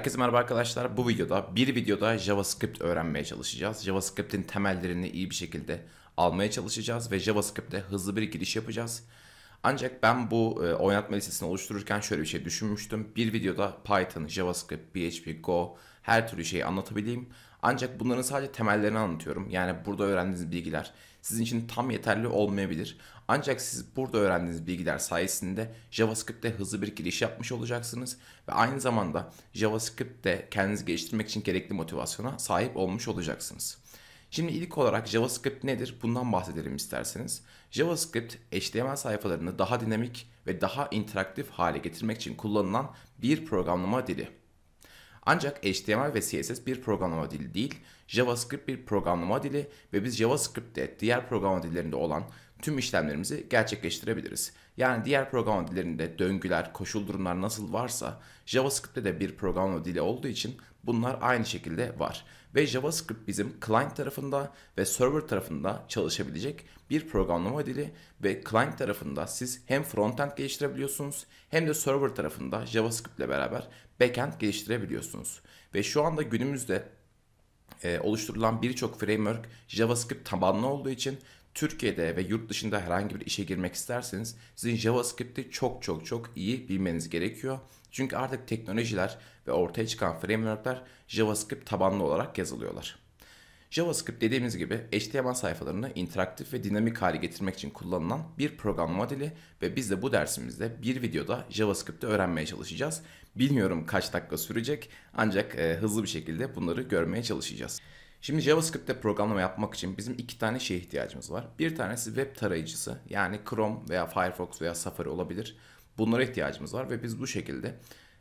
Herkese merhaba arkadaşlar. Bu videoda bir videoda JavaScript öğrenmeye çalışacağız. JavaScript'in temellerini iyi bir şekilde almaya çalışacağız ve JavaScript'e hızlı bir giriş yapacağız. Ancak ben bu e, oynatma listesini oluştururken şöyle bir şey düşünmüştüm. Bir videoda Python, JavaScript, PHP, Go her türlü şeyi anlatabileyim. Ancak bunların sadece temellerini anlatıyorum. Yani burada öğrendiğiniz bilgiler sizin için tam yeterli olmayabilir. Ancak siz burada öğrendiğiniz bilgiler sayesinde JavaScript'te hızlı bir giriş yapmış olacaksınız ve aynı zamanda JavaScript'te kendinizi geliştirmek için gerekli motivasyona sahip olmuş olacaksınız. Şimdi ilk olarak JavaScript nedir? Bundan bahsedelim isterseniz. JavaScript HTML sayfalarını daha dinamik ve daha interaktif hale getirmek için kullanılan bir programlama dili. Ancak HTML ve CSS bir programlama dili değil, JavaScript bir programlama dili ve biz JavaScript'te diğer programlama dillerinde olan tüm işlemlerimizi gerçekleştirebiliriz. Yani diğer programlama dillerinde döngüler, koşul durumlar nasıl varsa JavaScript'te de bir programlama dili olduğu için bunlar aynı şekilde var. Ve JavaScript bizim client tarafında ve server tarafında çalışabilecek bir programlama dili ve client tarafında siz hem frontend geliştirebiliyorsunuz hem de server tarafında JavaScript ile beraber backend geliştirebiliyorsunuz. Ve şu anda günümüzde e, oluşturulan birçok framework JavaScript tabanlı olduğu için Türkiye'de ve yurt dışında herhangi bir işe girmek isterseniz sizin JavaScript'i çok çok çok iyi bilmeniz gerekiyor. Çünkü artık teknolojiler ve ortaya çıkan frameworkler JavaScript tabanlı olarak yazılıyorlar. JavaScript dediğimiz gibi HTML sayfalarını interaktif ve dinamik hale getirmek için kullanılan bir programlama dili ve biz de bu dersimizde bir videoda JavaScript'i öğrenmeye çalışacağız. Bilmiyorum kaç dakika sürecek ancak e, hızlı bir şekilde bunları görmeye çalışacağız. Şimdi JavaScript'te programlama yapmak için bizim iki tane şeye ihtiyacımız var. Bir tanesi web tarayıcısı yani Chrome veya Firefox veya Safari olabilir. Bunlara ihtiyacımız var ve biz bu şekilde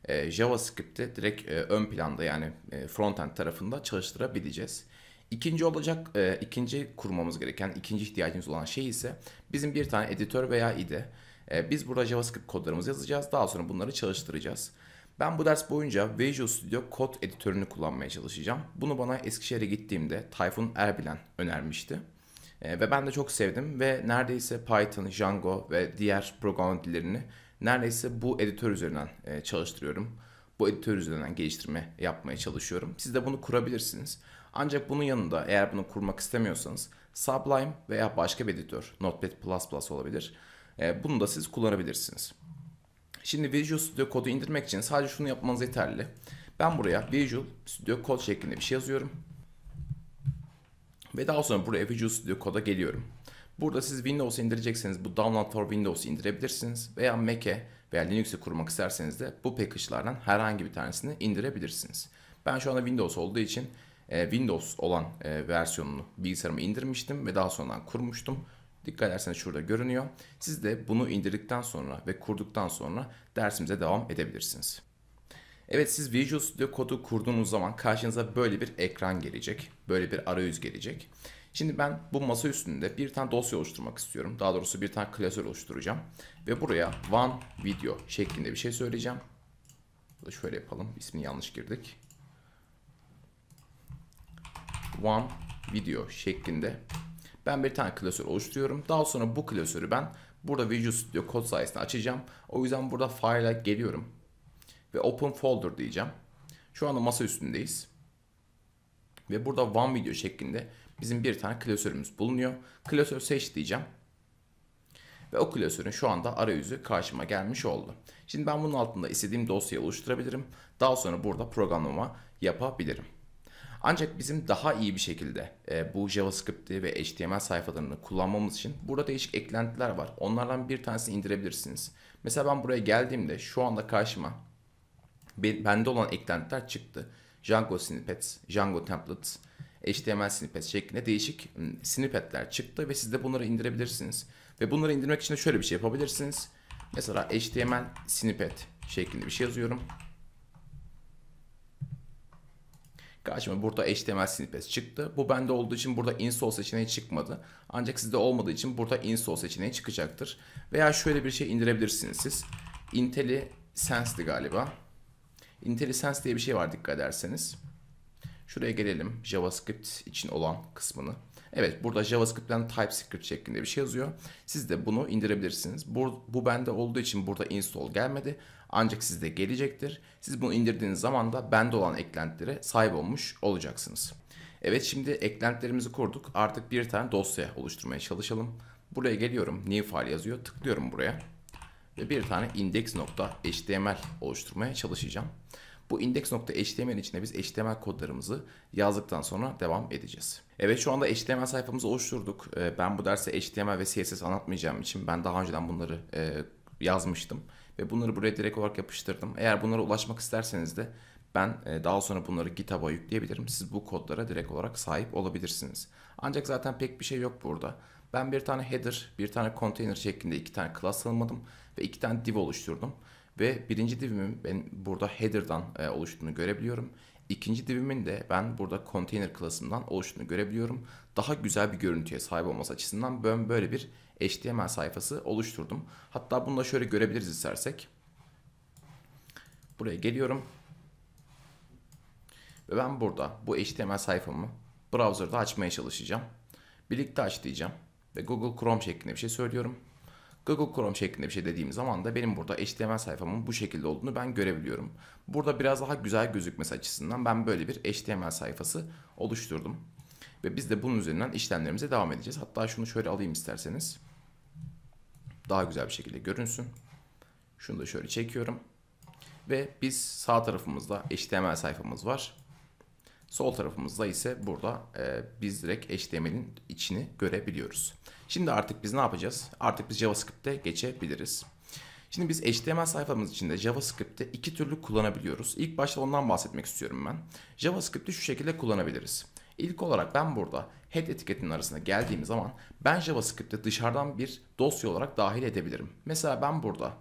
e, JavaScript'i direkt e, ön planda yani e, frontend tarafında çalıştırabileceğiz. İkinci olacak, e, ikinci kurmamız gereken, ikinci ihtiyacımız olan şey ise bizim bir tane editör veya IDE. E, biz burada JavaScript kodlarımızı yazacağız. Daha sonra bunları çalıştıracağız. Ben bu ders boyunca Visual Studio kod editörünü kullanmaya çalışacağım. Bunu bana Eskişehir'e gittiğimde Tayfun Erbilen önermişti. E, ve ben de çok sevdim ve neredeyse Python, Django ve diğer program dillerini neredeyse bu editör üzerinden e, çalıştırıyorum. Bu editör üzerinden geliştirme yapmaya çalışıyorum. Siz de bunu kurabilirsiniz. Ancak bunun yanında eğer bunu kurmak istemiyorsanız Sublime veya başka bir editör, Notepad++ olabilir. E, bunu da siz kullanabilirsiniz. Şimdi Visual Studio Code'u indirmek için sadece şunu yapmanız yeterli. Ben buraya Visual Studio Code şeklinde bir şey yazıyorum. Ve daha sonra buraya Visual Studio Code'a geliyorum. Burada siz Windows indirecekseniz bu Download for Windows indirebilirsiniz veya Mac'e veya Linux'e kurmak isterseniz de bu package'lardan herhangi bir tanesini indirebilirsiniz. Ben şu anda Windows olduğu için e, Windows olan e, versiyonunu bilgisayarıma indirmiştim ve daha sonradan kurmuştum. Dikkat ederseniz şurada görünüyor. Siz de bunu indirdikten sonra ve kurduktan sonra dersimize devam edebilirsiniz. Evet siz Visual Studio kodu kurduğunuz zaman karşınıza böyle bir ekran gelecek. Böyle bir arayüz gelecek. Şimdi ben bu masa üstünde bir tane dosya oluşturmak istiyorum. Daha doğrusu bir tane klasör oluşturacağım. Ve buraya one video şeklinde bir şey söyleyeceğim. Şöyle yapalım. İsmini yanlış girdik. One video şeklinde ben bir tane klasör oluşturuyorum. Daha sonra bu klasörü ben burada Visual Studio Code sayesinde açacağım. O yüzden burada file'a geliyorum. Ve open folder diyeceğim. Şu anda masa üstündeyiz. Ve burada one video şeklinde bizim bir tane klasörümüz bulunuyor. Klasör seç diyeceğim. Ve o klasörün şu anda arayüzü karşıma gelmiş oldu. Şimdi ben bunun altında istediğim dosyayı oluşturabilirim. Daha sonra burada programlama yapabilirim. Ancak bizim daha iyi bir şekilde e, bu JavaScript'i ve HTML sayfalarını kullanmamız için burada değişik eklentiler var. Onlardan bir tanesini indirebilirsiniz. Mesela ben buraya geldiğimde şu anda karşıma bende olan eklentiler çıktı. Django snippets, Django templates, HTML snippets şeklinde değişik hmm, snippetler çıktı ve siz de bunları indirebilirsiniz. Ve bunları indirmek için de şöyle bir şey yapabilirsiniz. Mesela HTML snippet şeklinde bir şey yazıyorum. Karşıma burada HTML snippets çıktı. Bu bende olduğu için burada install seçeneği çıkmadı. Ancak sizde olmadığı için burada install seçeneği çıkacaktır. Veya şöyle bir şey indirebilirsiniz siz. IntelliSense'di galiba. IntelliSense diye bir şey var dikkat ederseniz. Şuraya gelelim JavaScript için olan kısmını. Evet burada JavaScript'ten TypeScript şeklinde bir şey yazıyor. Siz de bunu indirebilirsiniz. Bu, bu bende olduğu için burada install gelmedi. Ancak sizde gelecektir. Siz bunu indirdiğiniz zaman da bende olan eklentilere sahip olmuş olacaksınız. Evet şimdi eklentilerimizi kurduk. Artık bir tane dosya oluşturmaya çalışalım. Buraya geliyorum. New file yazıyor. Tıklıyorum buraya. Ve bir tane index.html oluşturmaya çalışacağım. Bu index.html içine biz HTML kodlarımızı yazdıktan sonra devam edeceğiz. Evet şu anda HTML sayfamızı oluşturduk. Ee, ben bu derse HTML ve CSS anlatmayacağım için ben daha önceden bunları e, yazmıştım. Ve bunları buraya direkt olarak yapıştırdım. Eğer bunlara ulaşmak isterseniz de ben e, daha sonra bunları GitHub'a yükleyebilirim. Siz bu kodlara direkt olarak sahip olabilirsiniz. Ancak zaten pek bir şey yok burada. Ben bir tane header, bir tane container şeklinde iki tane class tanımladım ve iki tane div oluşturdum. Ve birinci divimin ben burada header'dan e, oluştuğunu görebiliyorum. İkinci divimin de ben burada container klasından oluştuğunu görebiliyorum. Daha güzel bir görüntüye sahip olması açısından ben böyle bir HTML sayfası oluşturdum. Hatta bunu da şöyle görebiliriz istersek. Buraya geliyorum. Ve ben burada bu HTML sayfamı browser'da açmaya çalışacağım. Birlikte aç diyeceğim. Ve Google Chrome şeklinde bir şey söylüyorum. Google Chrome şeklinde bir şey dediğim zaman da benim burada HTML sayfamın bu şekilde olduğunu ben görebiliyorum. Burada biraz daha güzel gözükmesi açısından ben böyle bir HTML sayfası oluşturdum. Ve biz de bunun üzerinden işlemlerimize devam edeceğiz. Hatta şunu şöyle alayım isterseniz. Daha güzel bir şekilde görünsün. Şunu da şöyle çekiyorum. Ve biz sağ tarafımızda HTML sayfamız var. Sol tarafımızda ise burada e, biz direkt HTML'in içini görebiliyoruz. Şimdi artık biz ne yapacağız? Artık biz JavaScript'e geçebiliriz. Şimdi biz HTML sayfamız içinde JavaScript'i iki türlü kullanabiliyoruz. İlk başta ondan bahsetmek istiyorum ben. JavaScript'i şu şekilde kullanabiliriz. İlk olarak ben burada head etiketinin arasına geldiğim zaman ben JavaScript'i dışarıdan bir dosya olarak dahil edebilirim. Mesela ben burada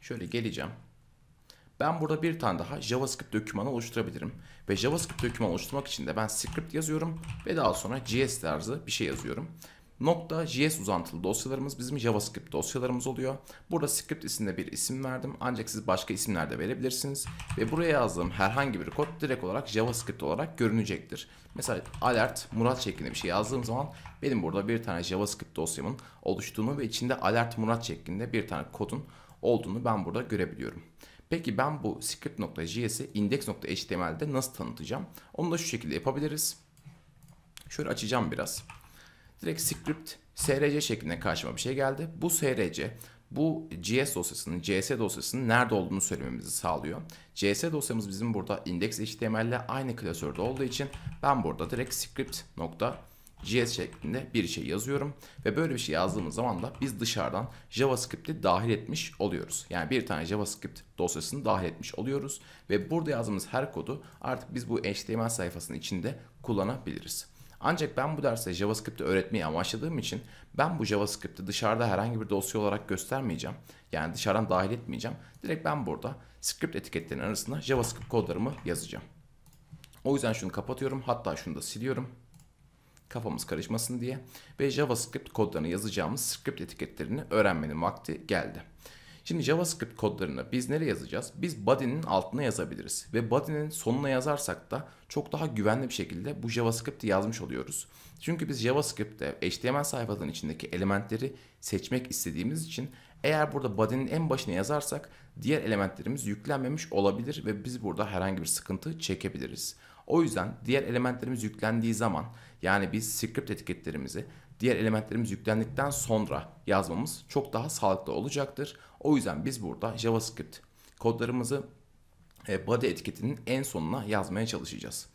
şöyle geleceğim. Ben burada bir tane daha JavaScript dokümanı oluşturabilirim. Ve JavaScript doküman oluşturmak için de ben script yazıyorum ve daha sonra JS tarzı bir şey yazıyorum. Nokta JS uzantılı dosyalarımız bizim JavaScript dosyalarımız oluyor. Burada script isimde bir isim verdim. Ancak siz başka isimler de verebilirsiniz. Ve buraya yazdığım herhangi bir kod direkt olarak JavaScript olarak görünecektir. Mesela alert Murat şeklinde bir şey yazdığım zaman benim burada bir tane JavaScript dosyamın oluştuğunu ve içinde alert Murat şeklinde bir tane kodun olduğunu ben burada görebiliyorum. Peki ben bu script.js'i index.html'de nasıl tanıtacağım? Onu da şu şekilde yapabiliriz. Şöyle açacağım biraz. Direkt script src şeklinde karşıma bir şey geldi. Bu src bu JS dosyasının, JS dosyasının nerede olduğunu söylememizi sağlıyor. JS dosyamız bizim burada index.html ile aynı klasörde olduğu için ben burada direkt script.html JS şeklinde bir şey yazıyorum. Ve böyle bir şey yazdığımız zaman da biz dışarıdan JavaScript'i dahil etmiş oluyoruz. Yani bir tane JavaScript dosyasını dahil etmiş oluyoruz. Ve burada yazdığımız her kodu artık biz bu HTML sayfasının içinde kullanabiliriz. Ancak ben bu derste JavaScript'i öğretmeyi amaçladığım için ben bu JavaScript'i dışarıda herhangi bir dosya olarak göstermeyeceğim. Yani dışarıdan dahil etmeyeceğim. Direkt ben burada script etiketlerinin arasında JavaScript kodlarımı yazacağım. O yüzden şunu kapatıyorum. Hatta şunu da siliyorum kafamız karışmasın diye ve JavaScript kodlarını yazacağımız script etiketlerini öğrenmenin vakti geldi. Şimdi JavaScript kodlarını biz nereye yazacağız? Biz body'nin altına yazabiliriz ve body'nin sonuna yazarsak da çok daha güvenli bir şekilde bu JavaScript'i yazmış oluyoruz. Çünkü biz JavaScript'te HTML sayfasının içindeki elementleri seçmek istediğimiz için eğer burada body'nin en başına yazarsak diğer elementlerimiz yüklenmemiş olabilir ve biz burada herhangi bir sıkıntı çekebiliriz. O yüzden diğer elementlerimiz yüklendiği zaman yani biz script etiketlerimizi diğer elementlerimiz yüklendikten sonra yazmamız çok daha sağlıklı olacaktır. O yüzden biz burada JavaScript kodlarımızı e, body etiketinin en sonuna yazmaya çalışacağız.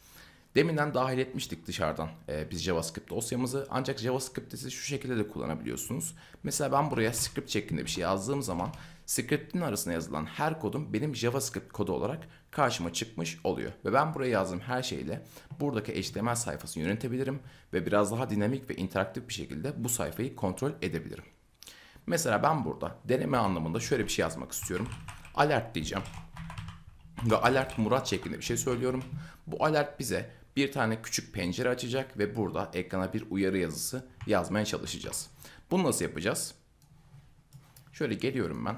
Deminden dahil etmiştik dışarıdan e, biz JavaScript dosyamızı. Ancak JavaScript'i siz şu şekilde de kullanabiliyorsunuz. Mesela ben buraya script şeklinde bir şey yazdığım zaman script'in arasına yazılan her kodum benim JavaScript kodu olarak karşıma çıkmış oluyor. Ve ben buraya yazdığım her şeyle buradaki HTML sayfasını yönetebilirim ve biraz daha dinamik ve interaktif bir şekilde bu sayfayı kontrol edebilirim. Mesela ben burada deneme anlamında şöyle bir şey yazmak istiyorum. Alert diyeceğim. Ve alert Murat şeklinde bir şey söylüyorum. Bu alert bize bir tane küçük pencere açacak ve burada ekrana bir uyarı yazısı yazmaya çalışacağız. Bunu nasıl yapacağız? Şöyle geliyorum ben.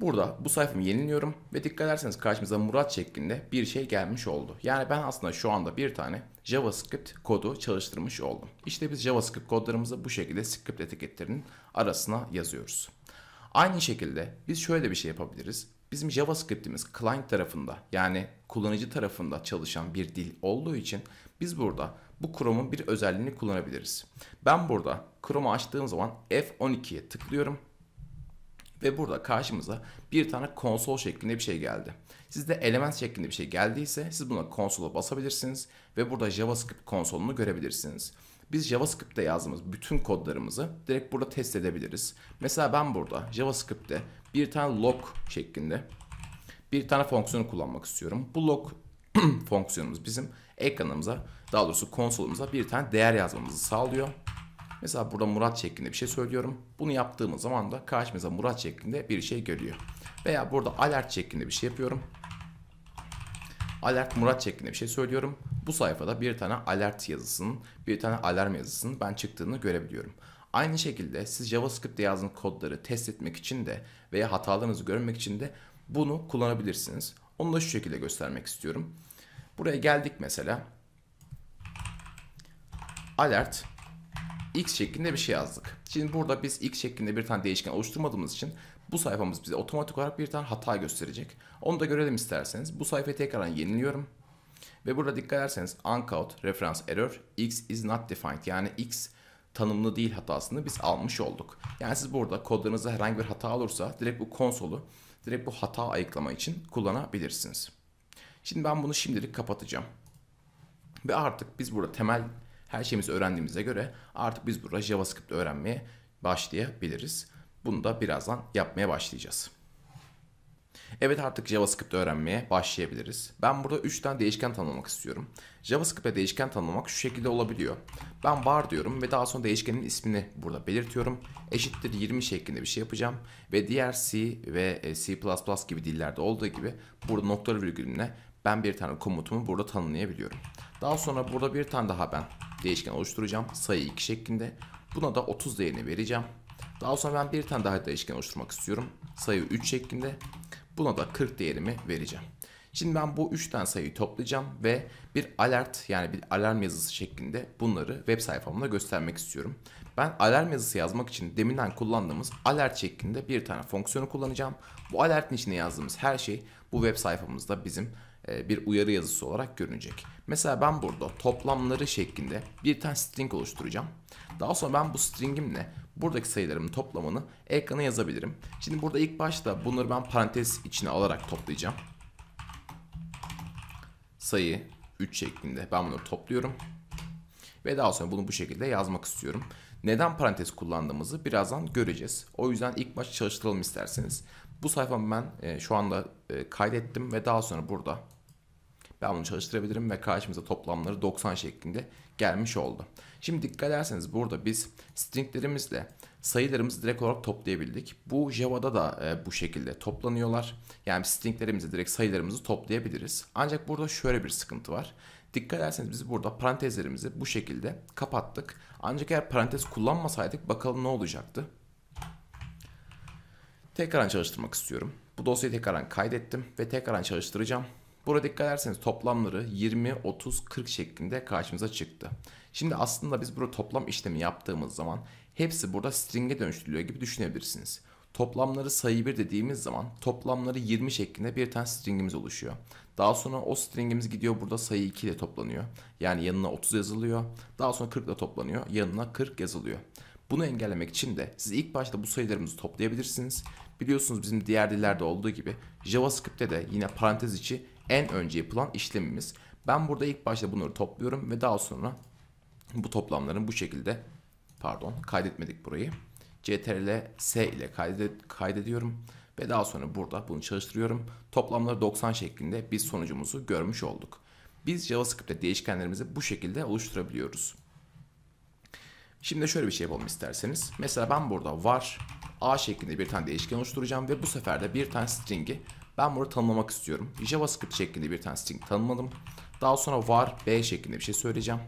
Burada bu sayfamı yeniliyorum ve dikkat ederseniz karşımıza Murat şeklinde bir şey gelmiş oldu. Yani ben aslında şu anda bir tane JavaScript kodu çalıştırmış oldum. İşte biz JavaScript kodlarımızı bu şekilde script etiketlerinin arasına yazıyoruz. Aynı şekilde biz şöyle bir şey yapabiliriz. Bizim JavaScript'imiz client tarafında yani kullanıcı tarafında çalışan bir dil olduğu için biz burada bu Chrome'un bir özelliğini kullanabiliriz. Ben burada Chrome'u açtığım zaman F12'ye tıklıyorum ve burada karşımıza bir tane konsol şeklinde bir şey geldi. Sizde element şeklinde bir şey geldiyse siz buna konsola basabilirsiniz ve burada JavaScript konsolunu görebilirsiniz. Biz JavaScript'te yazdığımız bütün kodlarımızı direkt burada test edebiliriz. Mesela ben burada JavaScript'te bir tane log şeklinde bir tane fonksiyonu kullanmak istiyorum. Bu log fonksiyonumuz bizim ekranımıza daha doğrusu konsolumuza bir tane değer yazmamızı sağlıyor. Mesela burada Murat şeklinde bir şey söylüyorum. Bunu yaptığımız zaman da karşımıza Murat şeklinde bir şey görüyor. Veya burada alert şeklinde bir şey yapıyorum. Alert Murat şeklinde bir şey söylüyorum. Bu sayfada bir tane alert yazısının, bir tane alarm yazısının ben çıktığını görebiliyorum. Aynı şekilde siz JavaScript'te yazdığınız kodları test etmek için de veya hatalarınızı görmek için de bunu kullanabilirsiniz. Onu da şu şekilde göstermek istiyorum. Buraya geldik mesela. Alert x şeklinde bir şey yazdık. Şimdi burada biz x şeklinde bir tane değişken oluşturmadığımız için bu sayfamız bize otomatik olarak bir tane hata gösterecek. Onu da görelim isterseniz. Bu sayfayı tekrardan yeniliyorum. Ve burada dikkat ederseniz uncaught reference error x is not defined yani x tanımlı değil hatasını biz almış olduk. Yani siz burada kodlarınızda herhangi bir hata olursa direkt bu konsolu direkt bu hata ayıklama için kullanabilirsiniz. Şimdi ben bunu şimdilik kapatacağım. Ve artık biz burada temel her şeyimizi öğrendiğimize göre artık biz burada JavaScript öğrenmeye başlayabiliriz. Bunu da birazdan yapmaya başlayacağız. Evet artık JavaScript öğrenmeye başlayabiliriz. Ben burada 3 tane değişken tanımlamak istiyorum. JavaScript'e değişken tanımlamak şu şekilde olabiliyor. Ben var diyorum ve daha sonra değişkenin ismini burada belirtiyorum. Eşittir 20 şeklinde bir şey yapacağım. Ve diğer C ve e, C++ gibi dillerde olduğu gibi burada noktalı virgülümle ben bir tane komutumu burada tanımlayabiliyorum. Daha sonra burada bir tane daha ben değişken oluşturacağım. Sayı 2 şeklinde. Buna da 30 değerini vereceğim. Daha sonra ben bir tane daha değişken oluşturmak istiyorum. Sayı 3 şeklinde. Buna da 40 değerimi vereceğim. Şimdi ben bu 3 tane sayıyı toplayacağım ve bir alert yani bir alarm yazısı şeklinde bunları web sayfamda göstermek istiyorum. Ben alarm yazısı yazmak için deminden kullandığımız alert şeklinde bir tane fonksiyonu kullanacağım. Bu alertin içine yazdığımız her şey bu web sayfamızda bizim e, bir uyarı yazısı olarak görünecek. Mesela ben burada toplamları şeklinde bir tane string oluşturacağım. Daha sonra ben bu stringimle buradaki sayılarımın toplamını ekrana yazabilirim. Şimdi burada ilk başta bunları ben parantez içine alarak toplayacağım. Sayı 3 şeklinde ben bunu topluyorum. Ve daha sonra bunu bu şekilde yazmak istiyorum. Neden parantez kullandığımızı birazdan göreceğiz. O yüzden ilk maç çalıştıralım isterseniz. Bu sayfamı ben e, şu anda e, kaydettim ve daha sonra burada ben bunu çalıştırabilirim ve karşımıza toplamları 90 şeklinde gelmiş oldu. Şimdi dikkat ederseniz burada biz stringlerimizle sayılarımızı direkt olarak toplayabildik. Bu Java'da da e, bu şekilde toplanıyorlar. Yani stringlerimizi direkt sayılarımızı toplayabiliriz. Ancak burada şöyle bir sıkıntı var. Dikkat ederseniz biz burada parantezlerimizi bu şekilde kapattık. Ancak eğer parantez kullanmasaydık bakalım ne olacaktı. Tekrardan çalıştırmak istiyorum. Bu dosyayı tekrardan kaydettim ve tekrardan çalıştıracağım. Burada dikkat ederseniz toplamları 20, 30, 40 şeklinde karşımıza çıktı. Şimdi aslında biz burada toplam işlemi yaptığımız zaman hepsi burada string'e dönüştürülüyor gibi düşünebilirsiniz. Toplamları sayı 1 dediğimiz zaman toplamları 20 şeklinde bir tane stringimiz oluşuyor. Daha sonra o stringimiz gidiyor burada sayı 2 ile toplanıyor. Yani yanına 30 yazılıyor. Daha sonra 40 ile toplanıyor. Yanına 40 yazılıyor. Bunu engellemek için de siz ilk başta bu sayılarımızı toplayabilirsiniz. Biliyorsunuz bizim diğer dillerde olduğu gibi JavaScript'te de yine parantez içi en önce yapılan işlemimiz. Ben burada ilk başta bunları topluyorum ve daha sonra bu toplamların bu şekilde pardon kaydetmedik burayı. CTRL S ile kaydediyorum ve daha sonra burada bunu çalıştırıyorum. Toplamları 90 şeklinde biz sonucumuzu görmüş olduk. Biz JavaScript'te değişkenlerimizi bu şekilde oluşturabiliyoruz. Şimdi şöyle bir şey yapalım isterseniz. Mesela ben burada var a şeklinde bir tane değişken oluşturacağım ve bu sefer de bir tane string'i ben burada tanımlamak istiyorum. JavaScript şeklinde bir tane string tanımladım. Daha sonra var b şeklinde bir şey söyleyeceğim.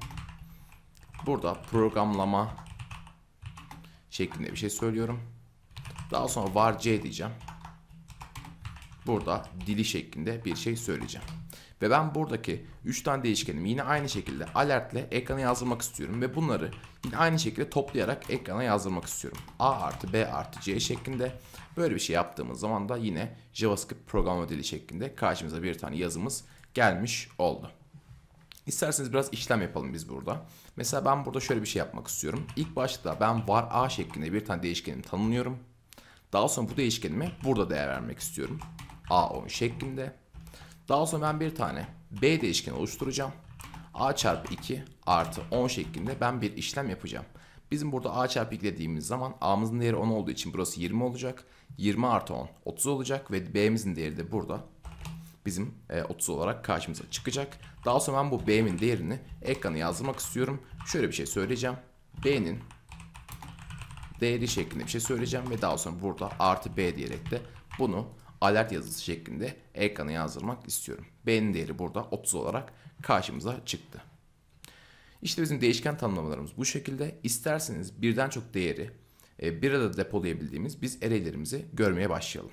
Burada programlama şeklinde bir şey söylüyorum. Daha sonra var c diyeceğim burada dili şeklinde bir şey söyleyeceğim. Ve ben buradaki 3 tane değişkenimi yine aynı şekilde alert ile ekrana yazdırmak istiyorum. Ve bunları yine aynı şekilde toplayarak ekrana yazdırmak istiyorum. A artı B artı C şeklinde. Böyle bir şey yaptığımız zaman da yine JavaScript programlama dili şeklinde karşımıza bir tane yazımız gelmiş oldu. İsterseniz biraz işlem yapalım biz burada. Mesela ben burada şöyle bir şey yapmak istiyorum. İlk başta ben var a şeklinde bir tane değişkenimi tanımlıyorum. Daha sonra bu değişkenime burada değer vermek istiyorum. A10 şeklinde. Daha sonra ben bir tane B değişkeni oluşturacağım. A çarpı 2 artı 10 şeklinde ben bir işlem yapacağım. Bizim burada A çarpı 2 dediğimiz zaman A'mızın değeri 10 olduğu için burası 20 olacak. 20 artı 10 30 olacak ve B'mizin değeri de burada bizim 30 e, olarak karşımıza çıkacak. Daha sonra ben bu B'min değerini ekrana yazdırmak istiyorum. Şöyle bir şey söyleyeceğim. B'nin değeri şeklinde bir şey söyleyeceğim ve daha sonra burada artı B diyerek de bunu alert yazısı şeklinde ekrana yazdırmak istiyorum. B'nin değeri burada 30 olarak karşımıza çıktı. İşte bizim değişken tanımlamalarımız bu şekilde. İsterseniz birden çok değeri e, bir arada depolayabildiğimiz biz array'lerimizi görmeye başlayalım.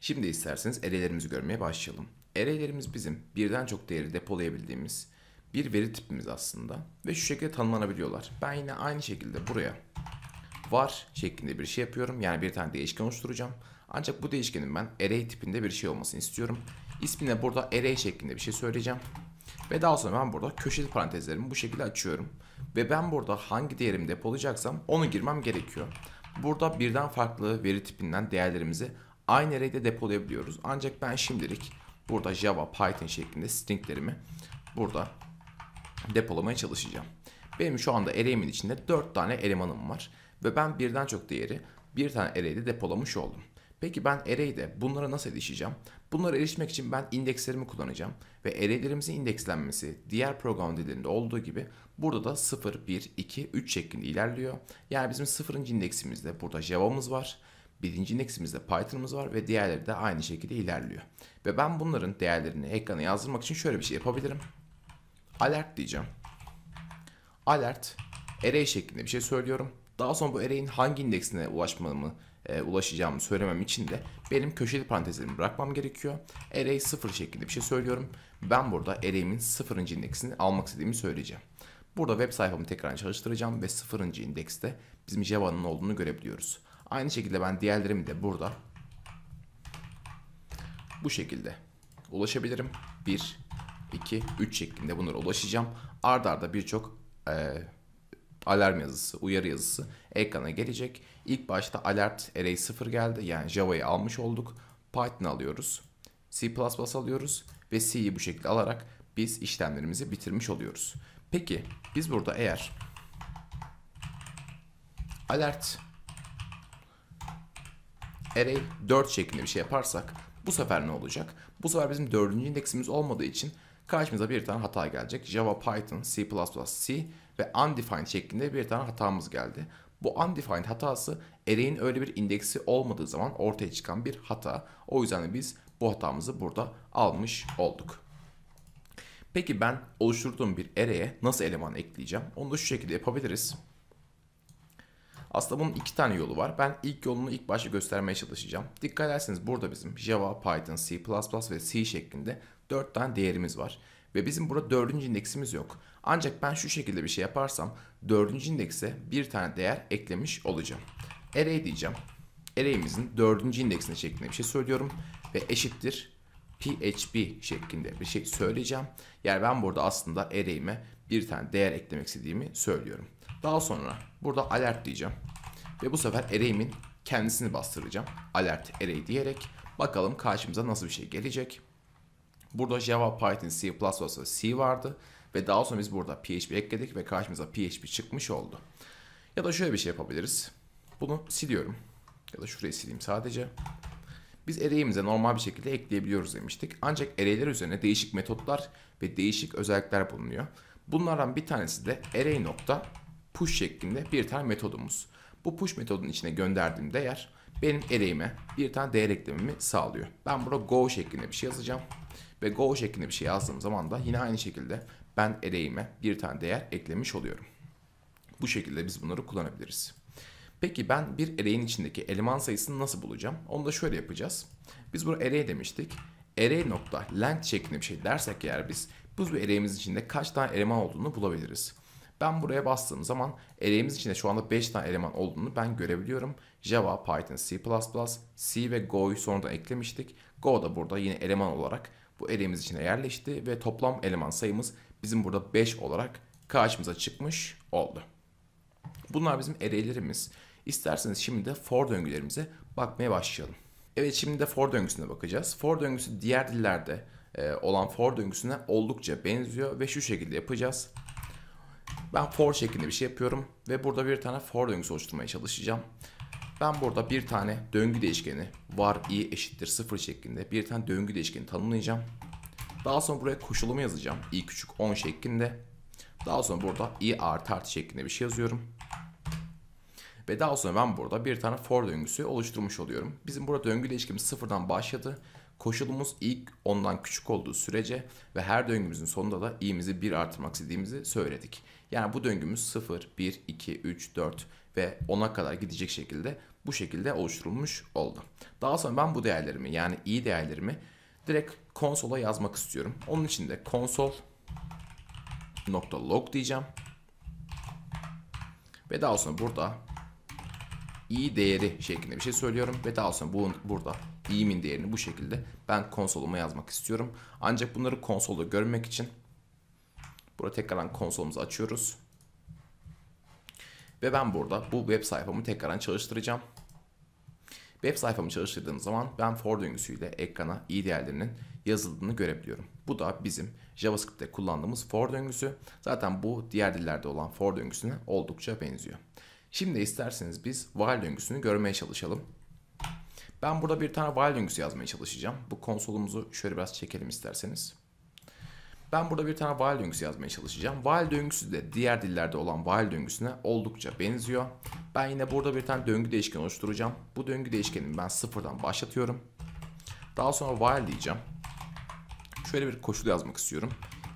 Şimdi isterseniz array'lerimizi görmeye başlayalım. Array'lerimiz bizim birden çok değeri depolayabildiğimiz bir veri tipimiz aslında ve şu şekilde tanımlanabiliyorlar. Ben yine aynı şekilde buraya var şeklinde bir şey yapıyorum. Yani bir tane değişken oluşturacağım. Ancak bu değişkenin ben array tipinde bir şey olmasını istiyorum. İsmine burada array şeklinde bir şey söyleyeceğim. Ve daha sonra ben burada köşeli parantezlerimi bu şekilde açıyorum. Ve ben burada hangi değerimi depolayacaksam onu girmem gerekiyor. Burada birden farklı veri tipinden değerlerimizi aynı array'de depolayabiliyoruz. Ancak ben şimdilik burada Java, Python şeklinde stringlerimi burada depolamaya çalışacağım. Benim şu anda array'imin içinde 4 tane elemanım var. Ve ben birden çok değeri bir tane array'de depolamış oldum. Peki ben array'de bunlara nasıl erişeceğim? Bunlara erişmek için ben indekslerimi kullanacağım ve array'lerimizin indekslenmesi diğer program dillerinde olduğu gibi burada da 0, 1, 2, 3 şeklinde ilerliyor. Yani bizim 0. indeksimizde burada Java'mız var. Birinci indeksimizde Python'ımız var ve diğerleri de aynı şekilde ilerliyor. Ve ben bunların değerlerini ekrana yazdırmak için şöyle bir şey yapabilirim. Alert diyeceğim. Alert array şeklinde bir şey söylüyorum. Daha sonra bu array'in hangi indeksine ulaşmamı e, ulaşacağımı söylemem için de benim köşeli parantezlerimi bırakmam gerekiyor. Array 0 şeklinde bir şey söylüyorum. Ben burada array'imin 0. indeksini almak istediğimi söyleyeceğim. Burada web sayfamı tekrar çalıştıracağım ve 0. indekste bizim Java'nın olduğunu görebiliyoruz. Aynı şekilde ben diğerlerimi de burada bu şekilde ulaşabilirim. 1, 2, 3 şeklinde bunlara ulaşacağım. Arda arda birçok e, alarm yazısı, uyarı yazısı ekrana gelecek İlk başta alert array 0 geldi. Yani Java'yı almış olduk. Python alıyoruz. C++ alıyoruz ve C'yi bu şekilde alarak biz işlemlerimizi bitirmiş oluyoruz. Peki biz burada eğer alert array 4 şeklinde bir şey yaparsak bu sefer ne olacak? Bu sefer bizim dördüncü indeksimiz olmadığı için karşımıza bir tane hata gelecek. Java, Python, C++, C ve undefined şeklinde bir tane hatamız geldi. Bu undefined hatası array'in öyle bir indeksi olmadığı zaman ortaya çıkan bir hata. O yüzden de biz bu hatamızı burada almış olduk. Peki ben oluşturduğum bir array'e nasıl eleman ekleyeceğim? Onu da şu şekilde yapabiliriz. Aslında bunun iki tane yolu var. Ben ilk yolunu ilk başta göstermeye çalışacağım. Dikkat ederseniz burada bizim Java, Python, C++ ve C şeklinde 4 tane değerimiz var. Ve bizim burada 4. indeksimiz yok. Ancak ben şu şekilde bir şey yaparsam dördüncü indekse bir tane değer eklemiş olacağım. Array diyeceğim. Array'imizin dördüncü indeksine şeklinde bir şey söylüyorum. Ve eşittir PHP şeklinde bir şey söyleyeceğim. Yani ben burada aslında array'ime bir tane değer eklemek istediğimi söylüyorum. Daha sonra burada alert diyeceğim. Ve bu sefer array'imin kendisini bastıracağım. Alert array diyerek bakalım karşımıza nasıl bir şey gelecek. Burada Java, Python, C++ ve C vardı. Ve daha sonra biz burada PHP ekledik ve karşımıza PHP çıkmış oldu. Ya da şöyle bir şey yapabiliriz. Bunu siliyorum. Ya da şurayı sileyim sadece. Biz array'imize normal bir şekilde ekleyebiliyoruz demiştik. Ancak array'ler üzerine değişik metotlar ve değişik özellikler bulunuyor. Bunlardan bir tanesi de array nokta push şeklinde bir tane metodumuz. Bu push metodun içine gönderdiğim değer benim array'ime bir tane değer eklememi sağlıyor. Ben burada go şeklinde bir şey yazacağım. Ve go şeklinde bir şey yazdığım zaman da yine aynı şekilde ben array'ime bir tane değer eklemiş oluyorum. Bu şekilde biz bunları kullanabiliriz. Peki ben bir array'in içindeki eleman sayısını nasıl bulacağım? Onu da şöyle yapacağız. Biz bunu array demiştik. Array nokta length şeklinde bir şey dersek eğer biz bu bir array'imiz içinde kaç tane eleman olduğunu bulabiliriz. Ben buraya bastığım zaman array'imiz içinde şu anda 5 tane eleman olduğunu ben görebiliyorum. Java, Python, C++, C ve Go'yu sonradan eklemiştik. Go da burada yine eleman olarak bu array'imiz içine yerleşti ve toplam eleman sayımız bizim burada 5 olarak karşımıza çıkmış oldu. Bunlar bizim array'lerimiz. İsterseniz şimdi de for döngülerimize bakmaya başlayalım. Evet şimdi de for döngüsüne bakacağız. For döngüsü diğer dillerde e, olan for döngüsüne oldukça benziyor ve şu şekilde yapacağız. Ben for şeklinde bir şey yapıyorum ve burada bir tane for döngüsü oluşturmaya çalışacağım. Ben burada bir tane döngü değişkeni var i eşittir 0 şeklinde bir tane döngü değişkeni tanımlayacağım. Daha sonra buraya koşulumu yazacağım. i küçük 10 şeklinde. Daha sonra burada i artı artı şeklinde bir şey yazıyorum. Ve daha sonra ben burada bir tane for döngüsü oluşturmuş oluyorum. Bizim burada döngü ilişkimiz sıfırdan başladı. Koşulumuz ilk ondan küçük olduğu sürece ve her döngümüzün sonunda da i'mizi 1 artırmak istediğimizi söyledik. Yani bu döngümüz 0, 1, 2, 3, 4 ve 10'a kadar gidecek şekilde bu şekilde oluşturulmuş oldu. Daha sonra ben bu değerlerimi yani i değerlerimi direkt konsola yazmak istiyorum. Onun için de konsol nokta log diyeceğim. Ve daha sonra burada i değeri şeklinde bir şey söylüyorum. Ve daha sonra bunun burada i'min değerini bu şekilde ben konsoluma yazmak istiyorum. Ancak bunları konsolda görmek için burada tekrardan konsolumuzu açıyoruz. Ve ben burada bu web sayfamı tekrardan çalıştıracağım. Web sayfamı çalıştırdığım zaman ben for döngüsüyle ekrana i değerlerinin yazıldığını görebiliyorum. Bu da bizim JavaScript'te kullandığımız for döngüsü. Zaten bu diğer dillerde olan for döngüsüne oldukça benziyor. Şimdi isterseniz biz while döngüsünü görmeye çalışalım. Ben burada bir tane while döngüsü yazmaya çalışacağım. Bu konsolumuzu şöyle biraz çekelim isterseniz. Ben burada bir tane while döngüsü yazmaya çalışacağım. While döngüsü de diğer dillerde olan while döngüsüne oldukça benziyor. Ben yine burada bir tane döngü değişkeni oluşturacağım. Bu döngü değişkenimi ben sıfırdan başlatıyorum. Daha sonra while diyeceğim. Şöyle bir koşul yazmak istiyorum.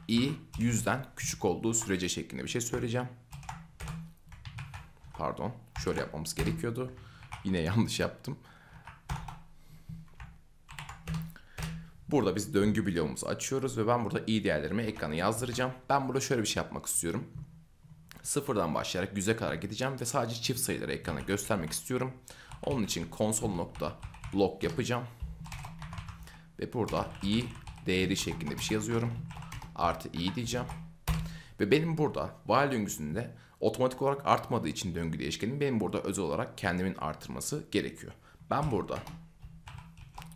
i yüzden küçük olduğu sürece şeklinde bir şey söyleyeceğim. Pardon. Şöyle yapmamız gerekiyordu. Yine yanlış yaptım. Burada biz döngü bloğumuzu açıyoruz ve ben burada i değerlerimi ekrana yazdıracağım. Ben burada şöyle bir şey yapmak istiyorum. Sıfırdan başlayarak 100'e kadar gideceğim ve sadece çift sayıları ekrana göstermek istiyorum. Onun için console.log yapacağım. Ve burada i değeri şeklinde bir şey yazıyorum. Artı i diyeceğim. Ve benim burada while döngüsünde otomatik olarak artmadığı için döngü değişkenim benim burada özel olarak kendimin artırması gerekiyor. Ben burada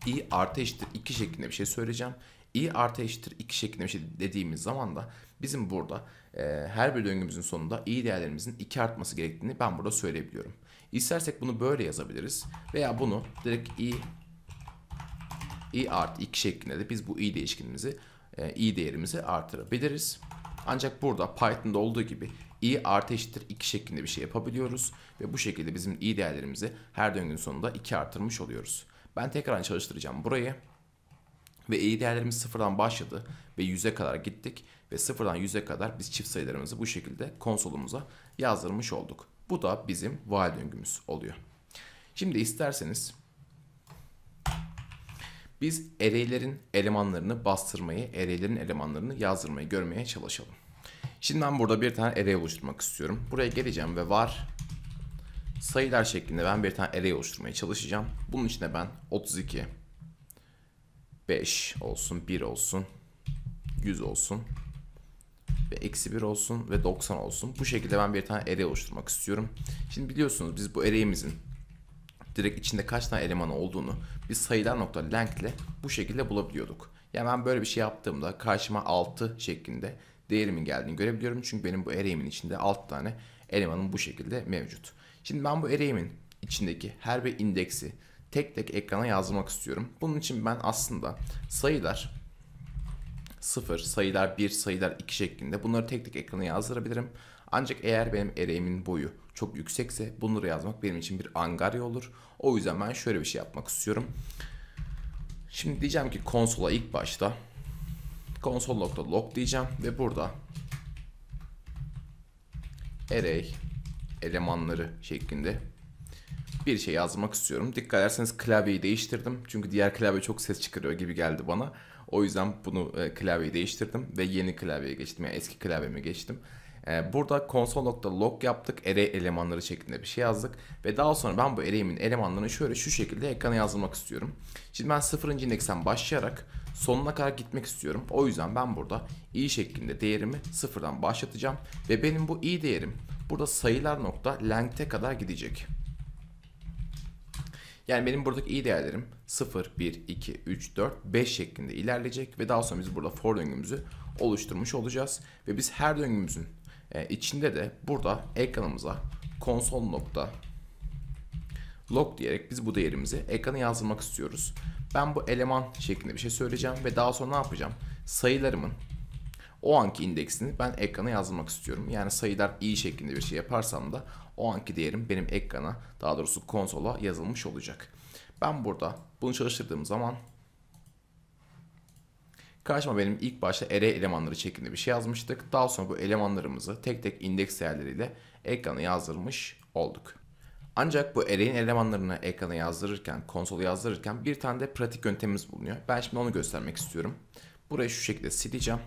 i artı eşittir 2 şeklinde bir şey söyleyeceğim. i artı eşittir 2 şeklinde bir şey dediğimiz zaman da bizim burada e, her bir döngümüzün sonunda i değerlerimizin 2 artması gerektiğini ben burada söyleyebiliyorum. İstersek bunu böyle yazabiliriz veya bunu direkt i i artı 2 şeklinde de biz bu i değişkenimizi e, i değerimizi artırabiliriz. Ancak burada Python'da olduğu gibi i artı eşittir 2 şeklinde bir şey yapabiliyoruz ve bu şekilde bizim i değerlerimizi her döngünün sonunda 2 artırmış oluyoruz. Ben tekrar çalıştıracağım burayı. Ve eğri değerlerimiz sıfırdan başladı ve 100'e kadar gittik ve sıfırdan 100'e kadar biz çift sayılarımızı bu şekilde konsolumuza yazdırmış olduk. Bu da bizim while döngümüz oluyor. Şimdi isterseniz biz array'lerin elemanlarını bastırmayı, array'lerin elemanlarını yazdırmayı görmeye çalışalım. Şimdi ben burada bir tane array oluşturmak istiyorum. Buraya geleceğim ve var sayılar şeklinde ben bir tane array oluşturmaya çalışacağım. Bunun için de ben 32, 5 olsun, 1 olsun, 100 olsun ve eksi 1 olsun ve 90 olsun. Bu şekilde ben bir tane array oluşturmak istiyorum. Şimdi biliyorsunuz biz bu array'imizin direkt içinde kaç tane eleman olduğunu biz sayılar nokta length ile bu şekilde bulabiliyorduk. Yani ben böyle bir şey yaptığımda karşıma 6 şeklinde değerimin geldiğini görebiliyorum. Çünkü benim bu array'imin içinde 6 tane elemanım bu şekilde mevcut. Şimdi ben bu array'imin içindeki her bir indeksi tek tek ekrana yazmak istiyorum. Bunun için ben aslında sayılar 0, sayılar 1, sayılar 2 şeklinde bunları tek tek ekrana yazdırabilirim. Ancak eğer benim array'imin boyu çok yüksekse bunları yazmak benim için bir angarya olur. O yüzden ben şöyle bir şey yapmak istiyorum. Şimdi diyeceğim ki konsola ilk başta console.log diyeceğim ve burada array elemanları şeklinde bir şey yazmak istiyorum. Dikkat ederseniz klavyeyi değiştirdim. Çünkü diğer klavye çok ses çıkarıyor gibi geldi bana. O yüzden bunu e, klavyeyi değiştirdim ve yeni klavyeye geçtim. Yani eski klavyeme geçtim. E, burada console.log yaptık. Array elemanları şeklinde bir şey yazdık. Ve daha sonra ben bu array'imin elemanlarını şöyle şu şekilde ekrana yazmak istiyorum. Şimdi ben sıfırıncı indeksten başlayarak sonuna kadar gitmek istiyorum. O yüzden ben burada iyi şeklinde değerimi sıfırdan başlatacağım. Ve benim bu iyi değerim burada sayılar nokta length'e kadar gidecek. Yani benim buradaki iyi değerlerim 0, 1, 2, 3, 4, 5 şeklinde ilerleyecek ve daha sonra biz burada for döngümüzü oluşturmuş olacağız. Ve biz her döngümüzün e, içinde de burada ekranımıza konsol nokta log diyerek biz bu değerimizi ekrana yazdırmak istiyoruz. Ben bu eleman şeklinde bir şey söyleyeceğim ve daha sonra ne yapacağım? Sayılarımın o anki indeksini ben ekrana yazmak istiyorum. Yani sayılar iyi şeklinde bir şey yaparsam da o anki değerim benim ekrana daha doğrusu konsola yazılmış olacak. Ben burada bunu çalıştırdığım zaman karşıma benim ilk başta array elemanları şeklinde bir şey yazmıştık. Daha sonra bu elemanlarımızı tek tek indeks değerleriyle ekrana yazdırmış olduk. Ancak bu array'in elemanlarını ekrana yazdırırken, konsola yazdırırken bir tane de pratik yöntemimiz bulunuyor. Ben şimdi onu göstermek istiyorum. Burayı şu şekilde sileceğim.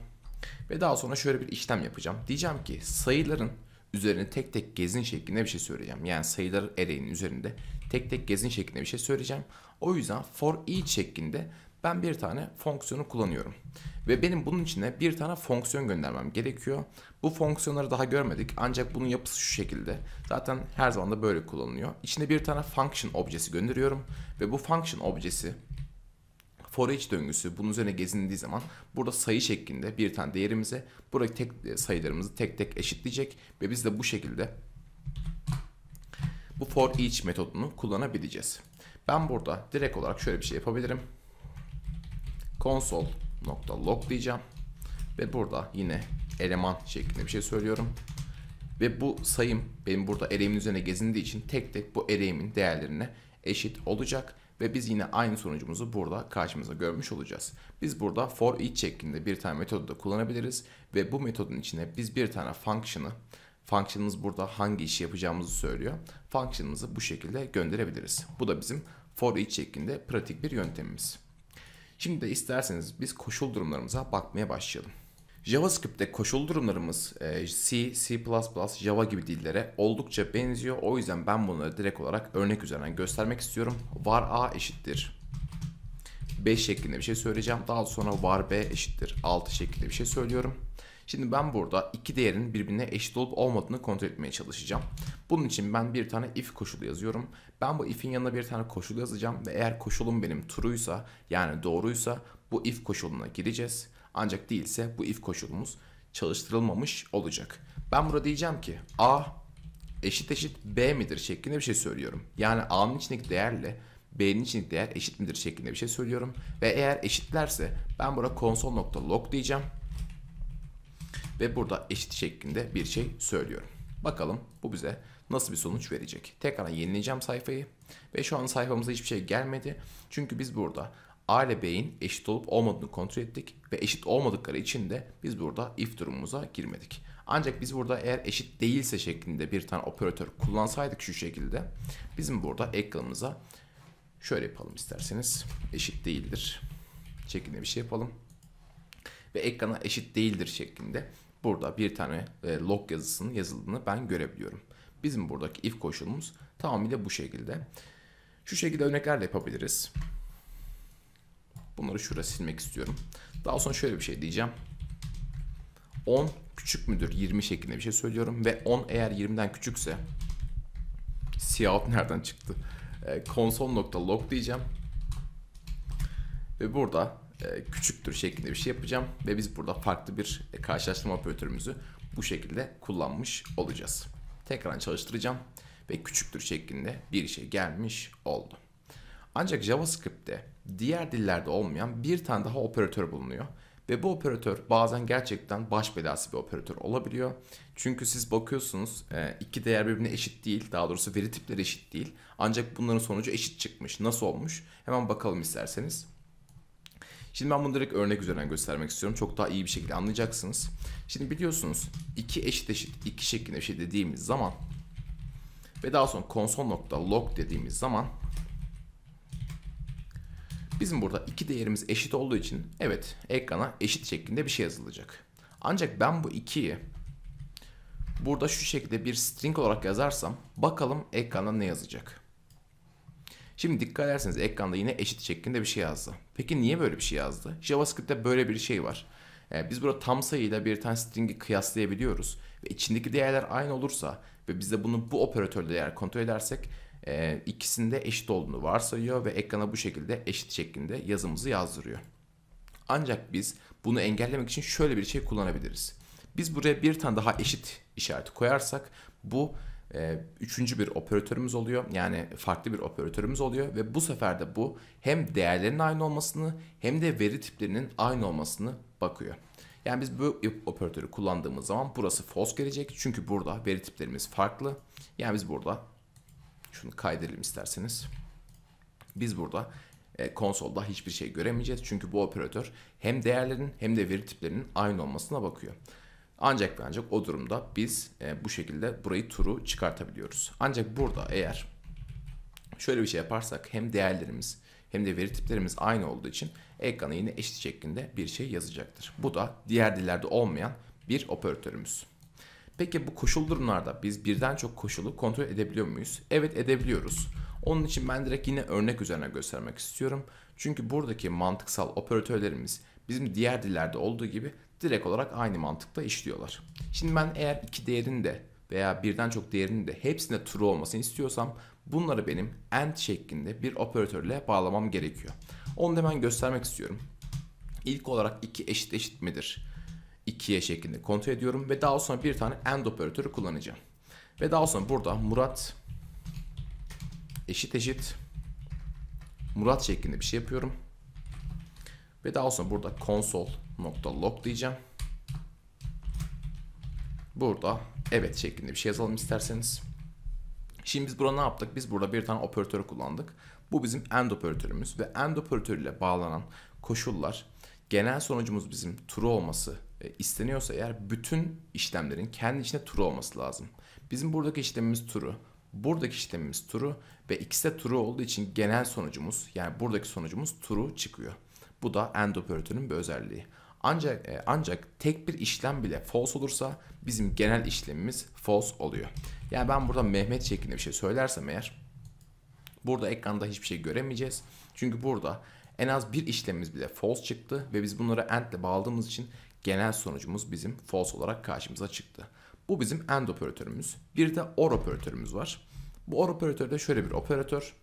Ve daha sonra şöyle bir işlem yapacağım. Diyeceğim ki sayıların üzerine tek tek gezin şeklinde bir şey söyleyeceğim. Yani sayılar array'in üzerinde tek tek gezin şeklinde bir şey söyleyeceğim. O yüzden for each şeklinde ben bir tane fonksiyonu kullanıyorum. Ve benim bunun içine bir tane fonksiyon göndermem gerekiyor. Bu fonksiyonları daha görmedik ancak bunun yapısı şu şekilde. Zaten her zaman da böyle kullanılıyor. İçine bir tane function objesi gönderiyorum ve bu function objesi for each döngüsü bunun üzerine gezindiği zaman burada sayı şeklinde bir tane değerimize buradaki tek e, sayılarımızı tek tek eşitleyecek ve biz de bu şekilde bu for each metodunu kullanabileceğiz. Ben burada direkt olarak şöyle bir şey yapabilirim console.log diyeceğim. Ve burada yine eleman şeklinde bir şey söylüyorum. Ve bu sayım benim burada ereğimin üzerine gezindiği için tek tek bu ereğimin değerlerine eşit olacak. Ve biz yine aynı sonucumuzu burada karşımıza görmüş olacağız. Biz burada for each şeklinde bir tane metodu da kullanabiliriz. Ve bu metodun içine biz bir tane function'ı Function'ımız burada hangi işi yapacağımızı söylüyor. Function'ımızı bu şekilde gönderebiliriz. Bu da bizim for each şeklinde pratik bir yöntemimiz. Şimdi de isterseniz biz koşul durumlarımıza bakmaya başlayalım. JavaScript'te koşul durumlarımız e, C, C++, Java gibi dillere oldukça benziyor. O yüzden ben bunları direkt olarak örnek üzerinden göstermek istiyorum. var a eşittir 5 şeklinde bir şey söyleyeceğim. Daha sonra var b eşittir 6 şeklinde bir şey söylüyorum. Şimdi ben burada iki değerin birbirine eşit olup olmadığını kontrol etmeye çalışacağım. Bunun için ben bir tane if koşulu yazıyorum. Ben bu if'in yanına bir tane koşul yazacağım ve eğer koşulum benim true'ysa yani doğruysa bu if koşuluna gireceğiz. Ancak değilse bu if koşulumuz çalıştırılmamış olacak. Ben burada diyeceğim ki a eşit eşit b midir şeklinde bir şey söylüyorum. Yani a'nın içindeki değerle b'nin içindeki değer eşit midir şeklinde bir şey söylüyorum. Ve eğer eşitlerse ben burada console.log diyeceğim ve burada eşit şeklinde bir şey söylüyorum. Bakalım bu bize nasıl bir sonuç verecek. Tekrar yenileyeceğim sayfayı ve şu an sayfamıza hiçbir şey gelmedi. Çünkü biz burada A ile B'in eşit olup olmadığını kontrol ettik ve eşit olmadıkları için de biz burada if durumumuza girmedik. Ancak biz burada eğer eşit değilse şeklinde bir tane operatör kullansaydık şu şekilde bizim burada ekranımıza şöyle yapalım isterseniz eşit değildir şeklinde bir şey yapalım ve ekrana eşit değildir şeklinde Burada bir tane e, log yazısının yazıldığını ben görebiliyorum. Bizim buradaki if koşulumuz tamamıyla bu şekilde. Şu şekilde örneklerle yapabiliriz. Bunları şuraya silmek istiyorum. Daha sonra şöyle bir şey diyeceğim. 10 küçük müdür 20 şeklinde bir şey söylüyorum. Ve 10 eğer 20'den küçükse Cout nereden çıktı? E, console.log diyeceğim. Ve burada e, küçüktür şeklinde bir şey yapacağım. Ve biz burada farklı bir e, karşılaştırma operatörümüzü bu şekilde kullanmış olacağız. Tekrar çalıştıracağım ve küçüktür şeklinde bir şey gelmiş oldu. Ancak JavaScript'te diğer dillerde olmayan bir tane daha operatör bulunuyor. Ve bu operatör bazen gerçekten baş belası bir operatör olabiliyor. Çünkü siz bakıyorsunuz e, iki değer birbirine eşit değil. Daha doğrusu veri tipleri eşit değil. Ancak bunların sonucu eşit çıkmış. Nasıl olmuş? Hemen bakalım isterseniz. Şimdi ben bunu direkt örnek üzerinden göstermek istiyorum. Çok daha iyi bir şekilde anlayacaksınız. Şimdi biliyorsunuz iki eşit eşit iki şeklinde şey dediğimiz zaman ve daha sonra console.log dediğimiz zaman bizim burada iki değerimiz eşit olduğu için evet ekrana eşit şeklinde bir şey yazılacak. Ancak ben bu 2'yi burada şu şekilde bir string olarak yazarsam bakalım ekrana ne yazacak. Şimdi dikkat ederseniz ekranda yine eşit şeklinde bir şey yazdı. Peki niye böyle bir şey yazdı? JavaScript'te böyle bir şey var. Yani ee, biz burada tam sayıyla bir tane string'i kıyaslayabiliyoruz. Ve içindeki değerler aynı olursa ve biz de bunu bu operatörle değer kontrol edersek e, ikisinde eşit olduğunu varsayıyor ve ekrana bu şekilde eşit şeklinde yazımızı yazdırıyor. Ancak biz bunu engellemek için şöyle bir şey kullanabiliriz. Biz buraya bir tane daha eşit işareti koyarsak bu ee, üçüncü bir operatörümüz oluyor. Yani farklı bir operatörümüz oluyor ve bu sefer de bu hem değerlerin aynı olmasını hem de veri tiplerinin aynı olmasını bakıyor. Yani biz bu operatörü kullandığımız zaman burası false gelecek. Çünkü burada veri tiplerimiz farklı. Yani biz burada şunu kaydedelim isterseniz. Biz burada e, konsolda hiçbir şey göremeyeceğiz. Çünkü bu operatör hem değerlerin hem de veri tiplerinin aynı olmasına bakıyor. Ancak ve ancak o durumda biz e, bu şekilde burayı turu çıkartabiliyoruz. Ancak burada eğer şöyle bir şey yaparsak hem değerlerimiz hem de veri tiplerimiz aynı olduğu için ekrana yine eşit şeklinde bir şey yazacaktır. Bu da diğer dillerde olmayan bir operatörümüz. Peki bu koşul durumlarda biz birden çok koşulu kontrol edebiliyor muyuz? Evet edebiliyoruz. Onun için ben direkt yine örnek üzerine göstermek istiyorum. Çünkü buradaki mantıksal operatörlerimiz bizim diğer dillerde olduğu gibi direkt olarak aynı mantıkta işliyorlar. Şimdi ben eğer iki değerin de veya birden çok değerin de hepsinde true olmasını istiyorsam bunları benim and şeklinde bir operatörle bağlamam gerekiyor. Onu da hemen göstermek istiyorum. İlk olarak iki eşit eşit midir? 2'ye şeklinde kontrol ediyorum ve daha sonra bir tane and operatörü kullanacağım. Ve daha sonra burada Murat eşit eşit Murat şeklinde bir şey yapıyorum. Ve daha sonra burada console.log diyeceğim. Burada evet şeklinde bir şey yazalım isterseniz. Şimdi biz burada ne yaptık? Biz burada bir tane operatörü kullandık. Bu bizim end operatörümüz ve end operatörüyle bağlanan koşullar genel sonucumuz bizim true olması e, isteniyorsa eğer bütün işlemlerin kendi içinde true olması lazım. Bizim buradaki işlemimiz true. Buradaki işlemimiz true ve ikisi de true olduğu için genel sonucumuz yani buradaki sonucumuz true çıkıyor. Bu da end operatörün bir özelliği. Ancak e, ancak tek bir işlem bile false olursa bizim genel işlemimiz false oluyor. Yani ben burada Mehmet şeklinde bir şey söylersem eğer burada ekranda hiçbir şey göremeyeceğiz. Çünkü burada en az bir işlemimiz bile false çıktı ve biz bunları end ile bağladığımız için genel sonucumuz bizim false olarak karşımıza çıktı. Bu bizim end operatörümüz. Bir de or operatörümüz var. Bu or operatörü de şöyle bir operatör.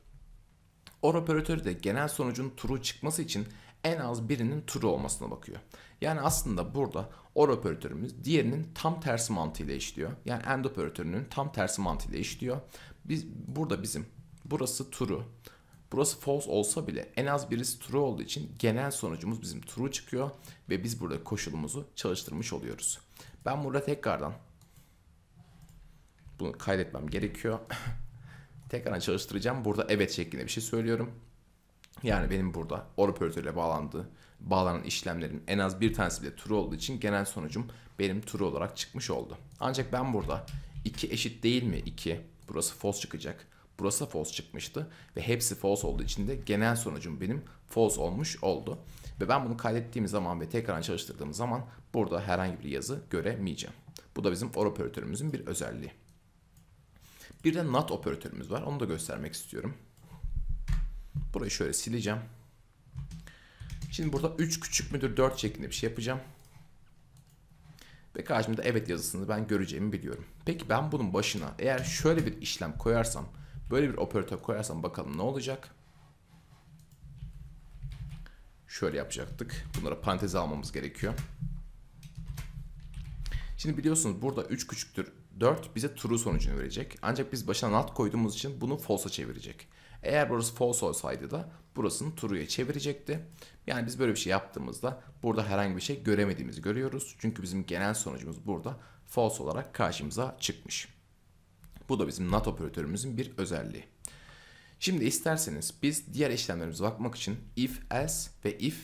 Or operatörü de genel sonucun true çıkması için en az birinin true olmasına bakıyor. Yani aslında burada or operatörümüz diğerinin tam tersi mantığıyla işliyor. Yani and operatörünün tam tersi mantığıyla işliyor. Biz burada bizim burası true. Burası false olsa bile en az birisi true olduğu için genel sonucumuz bizim true çıkıyor ve biz burada koşulumuzu çalıştırmış oluyoruz. Ben burada tekrardan bunu kaydetmem gerekiyor. tekrardan çalıştıracağım. Burada evet şeklinde bir şey söylüyorum yani benim burada operatörle bağlandığı bağlanan işlemlerin en az bir tanesi bile true olduğu için genel sonucum benim true olarak çıkmış oldu. Ancak ben burada 2 eşit değil mi 2 burası false çıkacak. Burası false çıkmıştı ve hepsi false olduğu için de genel sonucum benim false olmuş oldu. Ve ben bunu kaydettiğim zaman ve tekrar çalıştırdığım zaman burada herhangi bir yazı göremeyeceğim. Bu da bizim or operatörümüzün bir özelliği. Bir de not operatörümüz var. Onu da göstermek istiyorum. Burayı şöyle sileceğim. Şimdi burada 3 küçük müdür 4 şeklinde bir şey yapacağım. Ve karşımda evet yazısını ben göreceğimi biliyorum. Peki ben bunun başına eğer şöyle bir işlem koyarsam, böyle bir operatör koyarsam bakalım ne olacak? Şöyle yapacaktık. Bunlara parantez almamız gerekiyor. Şimdi biliyorsunuz burada 3 küçüktür 4 bize true sonucunu verecek. Ancak biz başına not koyduğumuz için bunu false'a çevirecek. Eğer burası false olsaydı da burasını true'ya çevirecekti. Yani biz böyle bir şey yaptığımızda burada herhangi bir şey göremediğimizi görüyoruz. Çünkü bizim genel sonucumuz burada false olarak karşımıza çıkmış. Bu da bizim not operatörümüzün bir özelliği. Şimdi isterseniz biz diğer işlemlerimize bakmak için if else ve if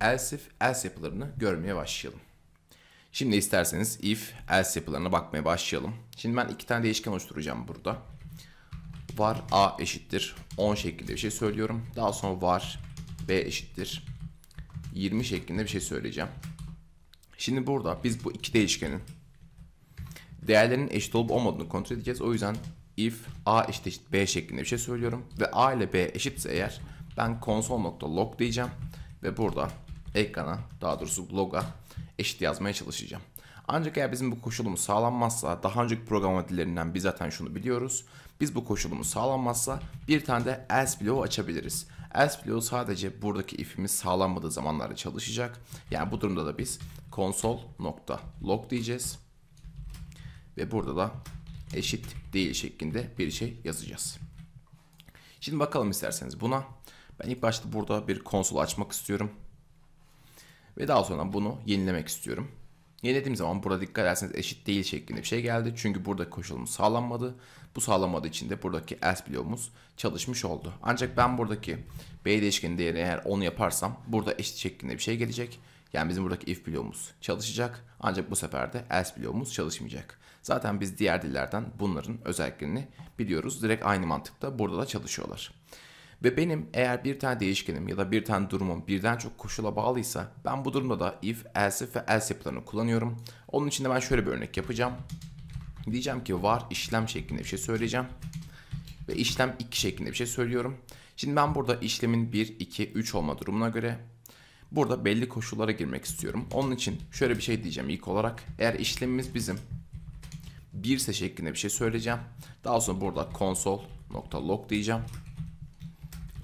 else if else yapılarını görmeye başlayalım. Şimdi isterseniz if else yapılarına bakmaya başlayalım. Şimdi ben iki tane değişken oluşturacağım burada var A eşittir 10 şeklinde bir şey söylüyorum. Daha sonra var B eşittir 20 şeklinde bir şey söyleyeceğim. Şimdi burada biz bu iki değişkenin değerlerinin eşit olup olmadığını kontrol edeceğiz. O yüzden if a eşit eşit b şeklinde bir şey söylüyorum ve a ile b eşitse eğer ben console.log diyeceğim ve burada ekrana daha doğrusu log'a eşit yazmaya çalışacağım. Ancak eğer bizim bu koşulumuz sağlanmazsa daha önceki programlama biz zaten şunu biliyoruz. Biz bu koşulumuz sağlanmazsa bir tane de else bloğu açabiliriz. Else bloğu sadece buradaki if'imiz sağlanmadığı zamanlarda çalışacak. Yani bu durumda da biz console.log diyeceğiz. Ve burada da eşit değil şeklinde bir şey yazacağız. Şimdi bakalım isterseniz buna. Ben ilk başta burada bir konsol açmak istiyorum. Ve daha sonra bunu yenilemek istiyorum dediğim zaman burada dikkat ederseniz eşit değil şeklinde bir şey geldi. Çünkü burada koşulumuz sağlanmadı. Bu sağlanmadığı için de buradaki s bloğumuz çalışmış oldu. Ancak ben buradaki b değişkeni değerini eğer 10 yaparsam burada eşit şeklinde bir şey gelecek. Yani bizim buradaki if bloğumuz çalışacak. Ancak bu sefer de else bloğumuz çalışmayacak. Zaten biz diğer dillerden bunların özelliklerini biliyoruz. Direkt aynı mantıkta burada da çalışıyorlar. Ve benim eğer bir tane değişkenim ya da bir tane durumum birden çok koşula bağlıysa ben bu durumda da if, else ve else yapılarını kullanıyorum. Onun için de ben şöyle bir örnek yapacağım. Diyeceğim ki var işlem şeklinde bir şey söyleyeceğim. Ve işlem 2 şeklinde bir şey söylüyorum. Şimdi ben burada işlemin 1, 2, 3 olma durumuna göre burada belli koşullara girmek istiyorum. Onun için şöyle bir şey diyeceğim ilk olarak. Eğer işlemimiz bizim 1 ise şeklinde bir şey söyleyeceğim. Daha sonra burada console.log diyeceğim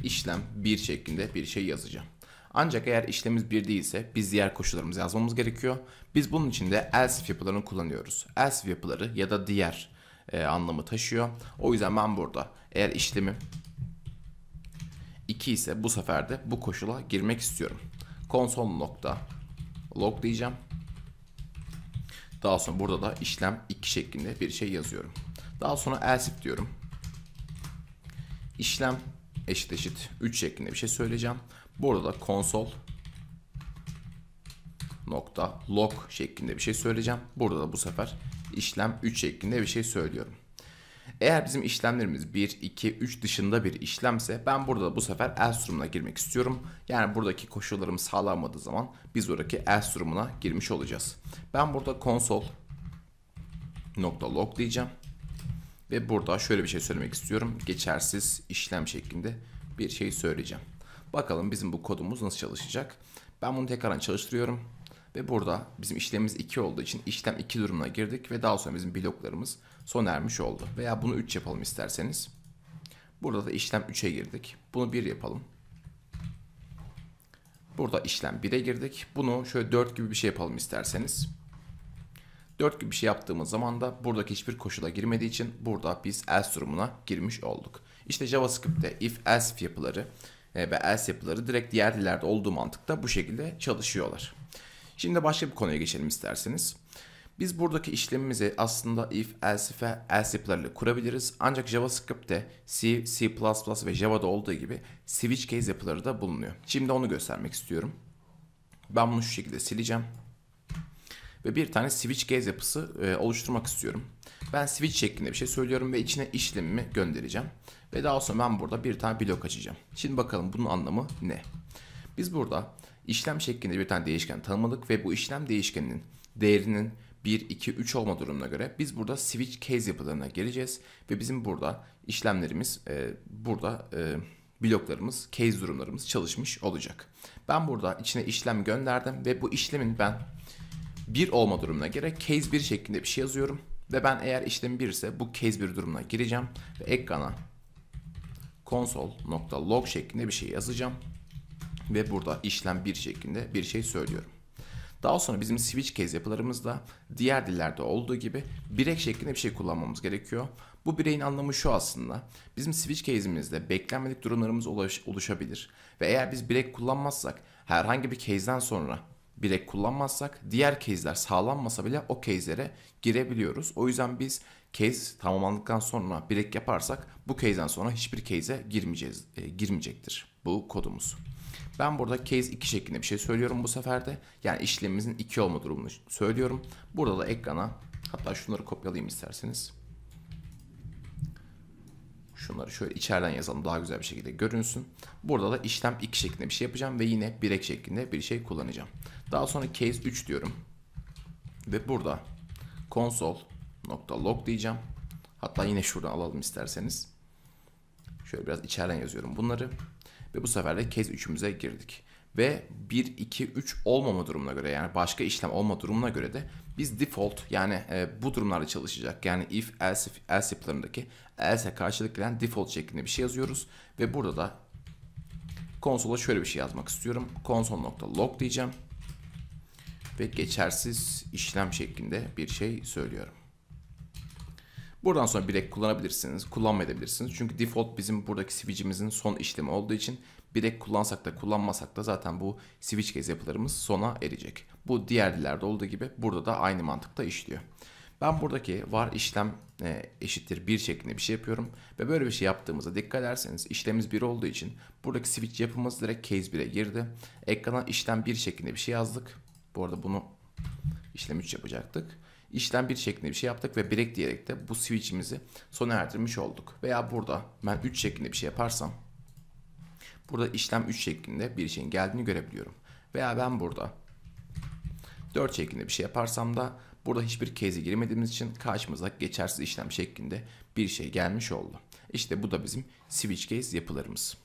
işlem 1 şeklinde bir şey yazacağım. Ancak eğer işlemimiz 1 değilse biz diğer koşullarımızı yazmamız gerekiyor. Biz bunun için de else yapılarını kullanıyoruz. Else yapıları ya da diğer e, anlamı taşıyor. O yüzden ben burada eğer işlemim 2 ise bu sefer de bu koşula girmek istiyorum. Konsol nokta log diyeceğim. Daha sonra burada da işlem 2 şeklinde bir şey yazıyorum. Daha sonra else diyorum. İşlem eşit eşit 3 şeklinde bir şey söyleyeceğim. Burada da konsol nokta log şeklinde bir şey söyleyeceğim. Burada da bu sefer işlem 3 şeklinde bir şey söylüyorum. Eğer bizim işlemlerimiz 1, 2, 3 dışında bir işlemse ben burada da bu sefer else durumuna girmek istiyorum. Yani buradaki koşullarım sağlanmadığı zaman biz oradaki else durumuna girmiş olacağız. Ben burada konsol nokta log diyeceğim. Ve burada şöyle bir şey söylemek istiyorum. Geçersiz işlem şeklinde bir şey söyleyeceğim. Bakalım bizim bu kodumuz nasıl çalışacak. Ben bunu tekrardan çalıştırıyorum. Ve burada bizim işlemimiz 2 olduğu için işlem 2 durumuna girdik ve daha sonra bizim bloklarımız sona ermiş oldu. Veya bunu 3 yapalım isterseniz. Burada da işlem 3'e girdik. Bunu 1 yapalım. Burada işlem 1'e girdik. Bunu şöyle 4 gibi bir şey yapalım isterseniz. 4 gibi bir şey yaptığımız zaman da buradaki hiçbir koşula girmediği için burada biz else durumuna girmiş olduk. İşte JavaScript'te if else yapıları e, ve else yapıları direkt diğer dillerde olduğu mantıkta bu şekilde çalışıyorlar. Şimdi başka bir konuya geçelim isterseniz. Biz buradaki işlemimizi aslında if, else ve else yapılarıyla kurabiliriz. Ancak JavaScript'te C, C++ ve Java'da olduğu gibi switch case yapıları da bulunuyor. Şimdi onu göstermek istiyorum. Ben bunu şu şekilde sileceğim ve bir tane switch case yapısı e, oluşturmak istiyorum. Ben switch şeklinde bir şey söylüyorum ve içine işlemimi göndereceğim. Ve daha sonra ben burada bir tane blok açacağım. Şimdi bakalım bunun anlamı ne? Biz burada işlem şeklinde bir tane değişken tanımladık ve bu işlem değişkeninin değerinin 1, 2, 3 olma durumuna göre biz burada switch case yapılarına geleceğiz ve bizim burada işlemlerimiz e, burada e, bloklarımız, case durumlarımız çalışmış olacak. Ben burada içine işlem gönderdim ve bu işlemin ben 1 olma durumuna göre case 1 şeklinde bir şey yazıyorum. Ve ben eğer işlem 1 ise bu case 1 durumuna gireceğim ve ekrana console.log şeklinde bir şey yazacağım. Ve burada işlem 1 şeklinde bir şey söylüyorum. Daha sonra bizim switch case yapılarımızda diğer dillerde olduğu gibi break şeklinde bir şey kullanmamız gerekiyor. Bu bireyin anlamı şu aslında. Bizim switch case'imizde beklenmedik durumlarımız oluş, oluşabilir. Ve eğer biz break kullanmazsak herhangi bir case'den sonra birek kullanmazsak diğer case'ler sağlanmasa bile o case'lere girebiliyoruz. O yüzden biz case tamamlandıktan sonra birek yaparsak bu case'den sonra hiçbir case'e girmeyeceğiz e, girmeyecektir bu kodumuz. Ben burada case 2 şeklinde bir şey söylüyorum bu sefer de. Yani işlemimizin 2 olma durumunu söylüyorum. Burada da ekrana hatta şunları kopyalayayım isterseniz. Şunları şöyle içeriden yazalım daha güzel bir şekilde görünsün. Burada da işlem 2 şeklinde bir şey yapacağım ve yine birek şeklinde bir şey kullanacağım. Daha sonra case 3 diyorum. Ve burada console.log diyeceğim. Hatta yine şuradan alalım isterseniz. Şöyle biraz içeriden yazıyorum bunları. Ve bu sefer de case 3'ümüze girdik. Ve 1, 2, 3 olmama durumuna göre yani başka işlem olma durumuna göre de biz default yani e, bu durumlarda çalışacak. Yani if, else, if, else yapılarındaki else karşılık gelen default şeklinde bir şey yazıyoruz. Ve burada da konsola şöyle bir şey yazmak istiyorum. Console.log diyeceğim ve geçersiz işlem şeklinde bir şey söylüyorum. Buradan sonra birek kullanabilirsiniz, kullanmayabilirsiniz. Çünkü default bizim buradaki switch'imizin son işlemi olduğu için birek kullansak da kullanmasak da zaten bu switch case yapılarımız sona erecek. Bu diğer dillerde olduğu gibi burada da aynı mantıkta işliyor. Ben buradaki var işlem e, eşittir bir şeklinde bir şey yapıyorum. Ve böyle bir şey yaptığımızda dikkat ederseniz işlemimiz bir olduğu için buradaki switch yapımız direkt case 1'e girdi. Ekrana işlem bir şeklinde bir şey yazdık. Bu arada bunu işlem 3 yapacaktık. İşlem bir şeklinde bir şey yaptık ve break diyerek de bu switch'imizi sona erdirmiş olduk. Veya burada ben 3 şeklinde bir şey yaparsam burada işlem 3 şeklinde bir şeyin geldiğini görebiliyorum. Veya ben burada 4 şeklinde bir şey yaparsam da burada hiçbir case'e girmediğimiz için karşımıza geçersiz işlem şeklinde bir şey gelmiş oldu. İşte bu da bizim switch case yapılarımız.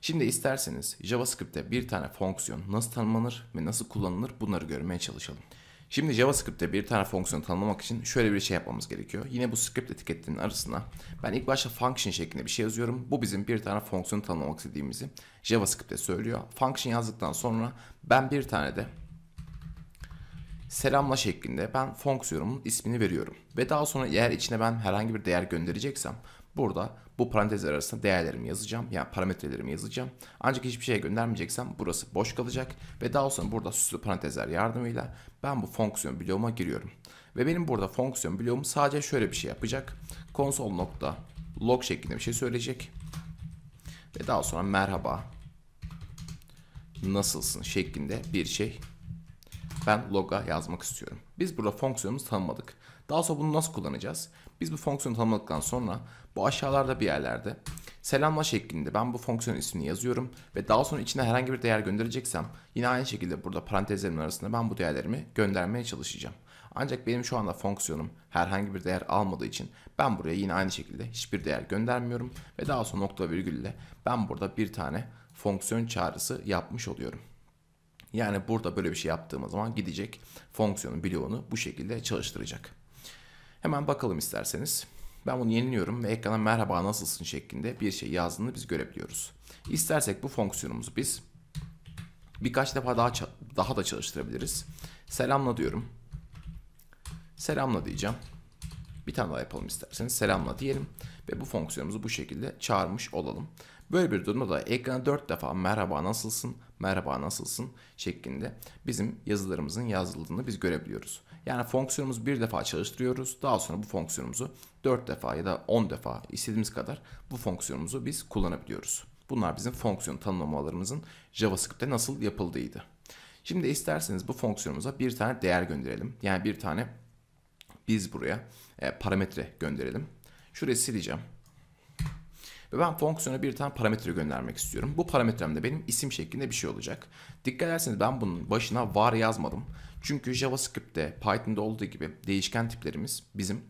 Şimdi isterseniz JavaScript'te bir tane fonksiyon nasıl tanımlanır ve nasıl kullanılır bunları görmeye çalışalım. Şimdi JavaScript'te bir tane fonksiyon tanımlamak için şöyle bir şey yapmamız gerekiyor. Yine bu script etiketinin arasına ben ilk başta function şeklinde bir şey yazıyorum. Bu bizim bir tane fonksiyon tanımlamak istediğimizi JavaScript'te söylüyor. Function yazdıktan sonra ben bir tane de selamla şeklinde ben fonksiyonumun ismini veriyorum. Ve daha sonra eğer içine ben herhangi bir değer göndereceksem burada bu parantezler arasında değerlerimi yazacağım. Yani parametrelerimi yazacağım. Ancak hiçbir şeye göndermeyeceksem burası boş kalacak. Ve daha sonra burada süslü parantezler yardımıyla ben bu fonksiyon bloğuma giriyorum. Ve benim burada fonksiyon bloğum sadece şöyle bir şey yapacak. Console.log şeklinde bir şey söyleyecek. Ve daha sonra merhaba nasılsın şeklinde bir şey ben log'a yazmak istiyorum. Biz burada fonksiyonumuzu tanımadık. Daha sonra bunu nasıl kullanacağız? Biz bu fonksiyonu tanımladıktan sonra bu aşağılarda bir yerlerde selamla şeklinde ben bu fonksiyonun ismini yazıyorum ve daha sonra içine herhangi bir değer göndereceksem yine aynı şekilde burada parantezlerimin arasında ben bu değerlerimi göndermeye çalışacağım. Ancak benim şu anda fonksiyonum herhangi bir değer almadığı için ben buraya yine aynı şekilde hiçbir değer göndermiyorum ve daha sonra nokta virgülle ben burada bir tane fonksiyon çağrısı yapmış oluyorum. Yani burada böyle bir şey yaptığımız zaman gidecek fonksiyonun bloğunu bu şekilde çalıştıracak. Hemen bakalım isterseniz. Ben bunu yeniliyorum ve ekrana merhaba nasılsın şeklinde bir şey yazdığını biz görebiliyoruz. İstersek bu fonksiyonumuzu biz birkaç defa daha daha da çalıştırabiliriz. Selamla diyorum. Selamla diyeceğim. Bir tane daha yapalım isterseniz. Selamla diyelim ve bu fonksiyonumuzu bu şekilde çağırmış olalım. Böyle bir durumda da ekrana 4 defa merhaba nasılsın, merhaba nasılsın şeklinde bizim yazılarımızın yazıldığını biz görebiliyoruz. Yani fonksiyonumuzu bir defa çalıştırıyoruz. Daha sonra bu fonksiyonumuzu 4 defa ya da 10 defa istediğimiz kadar bu fonksiyonumuzu biz kullanabiliyoruz. Bunlar bizim fonksiyon tanımlamalarımızın JavaScript'te nasıl yapıldığıydı. Şimdi isterseniz bu fonksiyonumuza bir tane değer gönderelim. Yani bir tane biz buraya e, parametre gönderelim. Şurayı sileceğim. Ve ben fonksiyona bir tane parametre göndermek istiyorum. Bu parametremde benim isim şeklinde bir şey olacak. Dikkat ederseniz ben bunun başına var yazmadım. Çünkü JavaScript'te, Python'da olduğu gibi değişken tiplerimiz bizim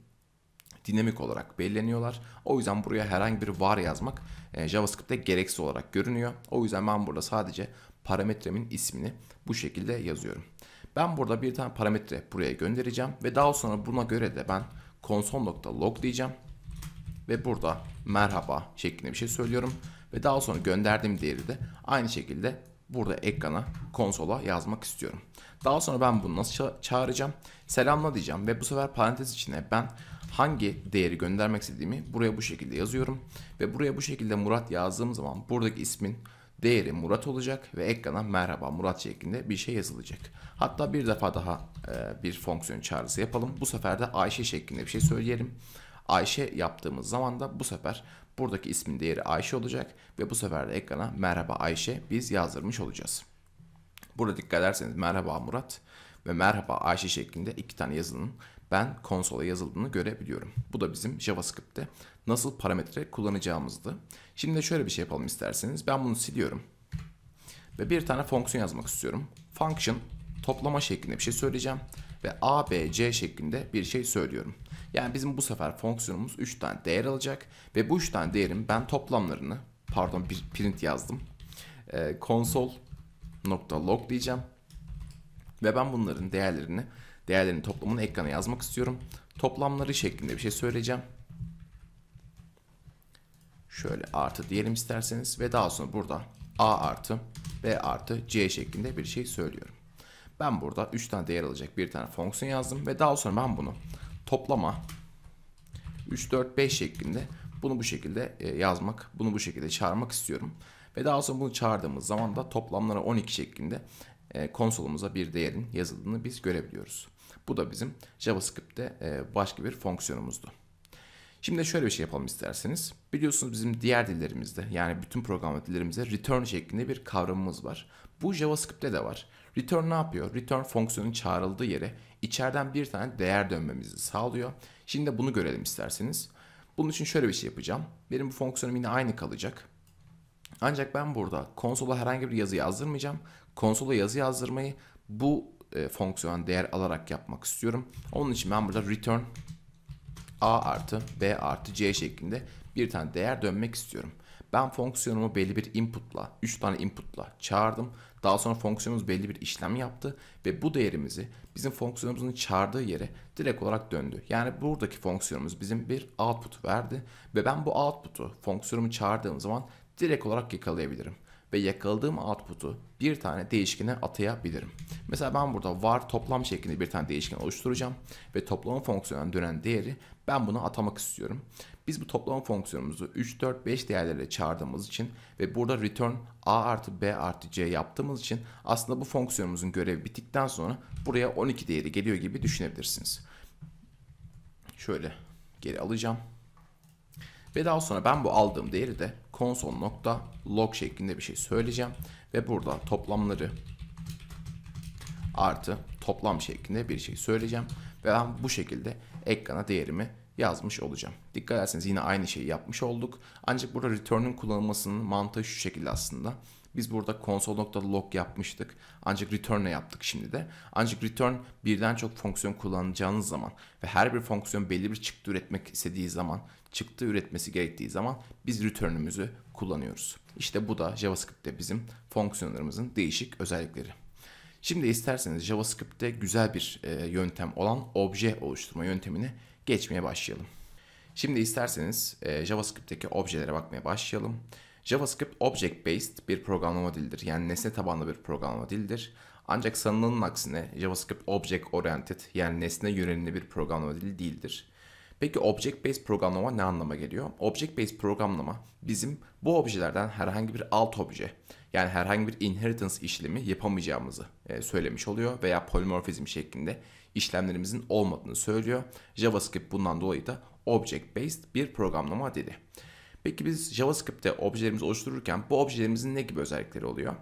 dinamik olarak belirleniyorlar. O yüzden buraya herhangi bir var yazmak e, JavaScript'te gereksiz olarak görünüyor. O yüzden ben burada sadece parametremin ismini bu şekilde yazıyorum. Ben burada bir tane parametre buraya göndereceğim ve daha sonra buna göre de ben console.log diyeceğim ve burada merhaba şeklinde bir şey söylüyorum. Ve daha sonra gönderdiğim değeri de aynı şekilde burada ekrana konsola yazmak istiyorum. Daha sonra ben bunu nasıl çağıracağım? Selamla diyeceğim ve bu sefer parantez içine ben hangi değeri göndermek istediğimi buraya bu şekilde yazıyorum. Ve buraya bu şekilde Murat yazdığım zaman buradaki ismin değeri Murat olacak ve ekrana merhaba Murat şeklinde bir şey yazılacak. Hatta bir defa daha bir fonksiyon çağrısı yapalım. Bu sefer de Ayşe şeklinde bir şey söyleyelim. Ayşe yaptığımız zaman da bu sefer buradaki ismin değeri Ayşe olacak ve bu sefer de ekrana merhaba Ayşe biz yazdırmış olacağız. Burada dikkat ederseniz merhaba Murat ve merhaba Ayşe şeklinde iki tane yazının ben konsola yazıldığını görebiliyorum. Bu da bizim JavaScript'te nasıl parametre kullanacağımızdı. Şimdi de şöyle bir şey yapalım isterseniz. Ben bunu siliyorum. Ve bir tane fonksiyon yazmak istiyorum. Function toplama şeklinde bir şey söyleyeceğim. Ve A, B, C şeklinde bir şey söylüyorum. Yani bizim bu sefer fonksiyonumuz 3 tane değer alacak ve bu 3 tane değerin ben toplamlarını pardon bir print yazdım. E, console.log diyeceğim. Ve ben bunların değerlerini değerlerin toplamını ekrana yazmak istiyorum. Toplamları şeklinde bir şey söyleyeceğim. Şöyle artı diyelim isterseniz ve daha sonra burada a artı b artı c şeklinde bir şey söylüyorum. Ben burada 3 tane değer alacak bir tane fonksiyon yazdım ve daha sonra ben bunu toplama 3, 4, 5 şeklinde bunu bu şekilde e, yazmak, bunu bu şekilde çağırmak istiyorum. Ve daha sonra bunu çağırdığımız zaman da toplamları 12 şeklinde e, konsolumuza bir değerin yazıldığını biz görebiliyoruz. Bu da bizim JavaScript'te e, başka bir fonksiyonumuzdu. Şimdi şöyle bir şey yapalım isterseniz. Biliyorsunuz bizim diğer dillerimizde yani bütün program dillerimizde return şeklinde bir kavramımız var. Bu JavaScript'te de var. Return ne yapıyor? Return fonksiyonun çağrıldığı yere içeriden bir tane değer dönmemizi sağlıyor. Şimdi de bunu görelim isterseniz. Bunun için şöyle bir şey yapacağım. Benim bu fonksiyonum yine aynı kalacak. Ancak ben burada konsola herhangi bir yazı yazdırmayacağım. Konsola yazı yazdırmayı bu e, fonksiyona değer alarak yapmak istiyorum. Onun için ben burada return a artı b artı c şeklinde bir tane değer dönmek istiyorum. Ben fonksiyonumu belli bir inputla, 3 tane inputla çağırdım. Daha sonra fonksiyonumuz belli bir işlem yaptı ve bu değerimizi bizim fonksiyonumuzun çağırdığı yere direkt olarak döndü. Yani buradaki fonksiyonumuz bizim bir output verdi ve ben bu output'u fonksiyonumu çağırdığım zaman direkt olarak yakalayabilirim ve yakaladığım output'u bir tane değişkine atayabilirim. Mesela ben burada var toplam şeklinde bir tane değişken oluşturacağım ve toplamın fonksiyonundan dönen değeri ben buna atamak istiyorum. Biz bu toplama fonksiyonumuzu 3, 4, 5 değerleriyle çağırdığımız için ve burada return a artı b artı c yaptığımız için aslında bu fonksiyonumuzun görevi bittikten sonra buraya 12 değeri geliyor gibi düşünebilirsiniz. Şöyle geri alacağım. Ve daha sonra ben bu aldığım değeri de console.log şeklinde bir şey söyleyeceğim. Ve burada toplamları artı toplam şeklinde bir şey söyleyeceğim. Ve ben bu şekilde ekrana değerimi yazmış olacağım. Dikkat ederseniz yine aynı şeyi yapmış olduk. Ancak burada return'ın kullanılmasının mantığı şu şekilde aslında. Biz burada console.log yapmıştık. Ancak return'e yaptık şimdi de. Ancak return birden çok fonksiyon kullanacağınız zaman ve her bir fonksiyon belli bir çıktı üretmek istediği zaman, çıktı üretmesi gerektiği zaman biz return'ümüzü kullanıyoruz. İşte bu da JavaScript'te bizim fonksiyonlarımızın değişik özellikleri. Şimdi isterseniz JavaScript'te güzel bir yöntem olan obje oluşturma yöntemini geçmeye başlayalım. Şimdi isterseniz e, JavaScript'teki objelere bakmaya başlayalım. JavaScript object based bir programlama dildir. Yani nesne tabanlı bir programlama dildir. Ancak sanılanın aksine JavaScript object oriented yani nesne yönelimli bir programlama dili değildir. Peki object based programlama ne anlama geliyor? Object based programlama bizim bu objelerden herhangi bir alt obje yani herhangi bir inheritance işlemi yapamayacağımızı e, söylemiş oluyor veya polimorfizm şeklinde işlemlerimizin olmadığını söylüyor. JavaScript bundan dolayı da object based bir programlama dili. Peki biz JavaScript'te objelerimizi oluştururken bu objelerimizin ne gibi özellikleri oluyor?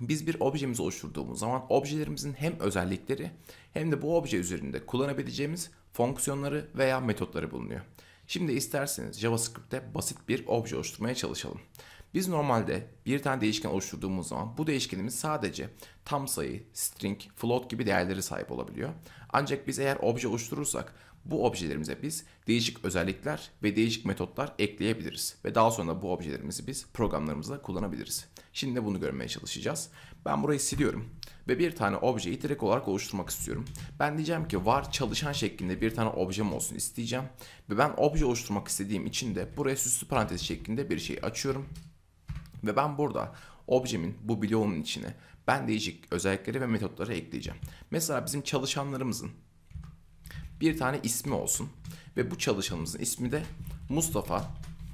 Biz bir objemizi oluşturduğumuz zaman objelerimizin hem özellikleri hem de bu obje üzerinde kullanabileceğimiz fonksiyonları veya metotları bulunuyor. Şimdi isterseniz JavaScript'te basit bir obje oluşturmaya çalışalım. Biz normalde bir tane değişken oluşturduğumuz zaman bu değişkenimiz sadece tam sayı, string, float gibi değerleri sahip olabiliyor. Ancak biz eğer obje oluşturursak bu objelerimize biz değişik özellikler ve değişik metotlar ekleyebiliriz. Ve daha sonra bu objelerimizi biz programlarımızda kullanabiliriz. Şimdi de bunu görmeye çalışacağız. Ben burayı siliyorum ve bir tane objeyi direkt olarak oluşturmak istiyorum. Ben diyeceğim ki var çalışan şeklinde bir tane objem olsun isteyeceğim. Ve ben obje oluşturmak istediğim için de buraya süslü parantez şeklinde bir şey açıyorum. Ve ben burada objemin bu bloğunun içine ben değişik özellikleri ve metotları ekleyeceğim. Mesela bizim çalışanlarımızın bir tane ismi olsun ve bu çalışanımızın ismi de Mustafa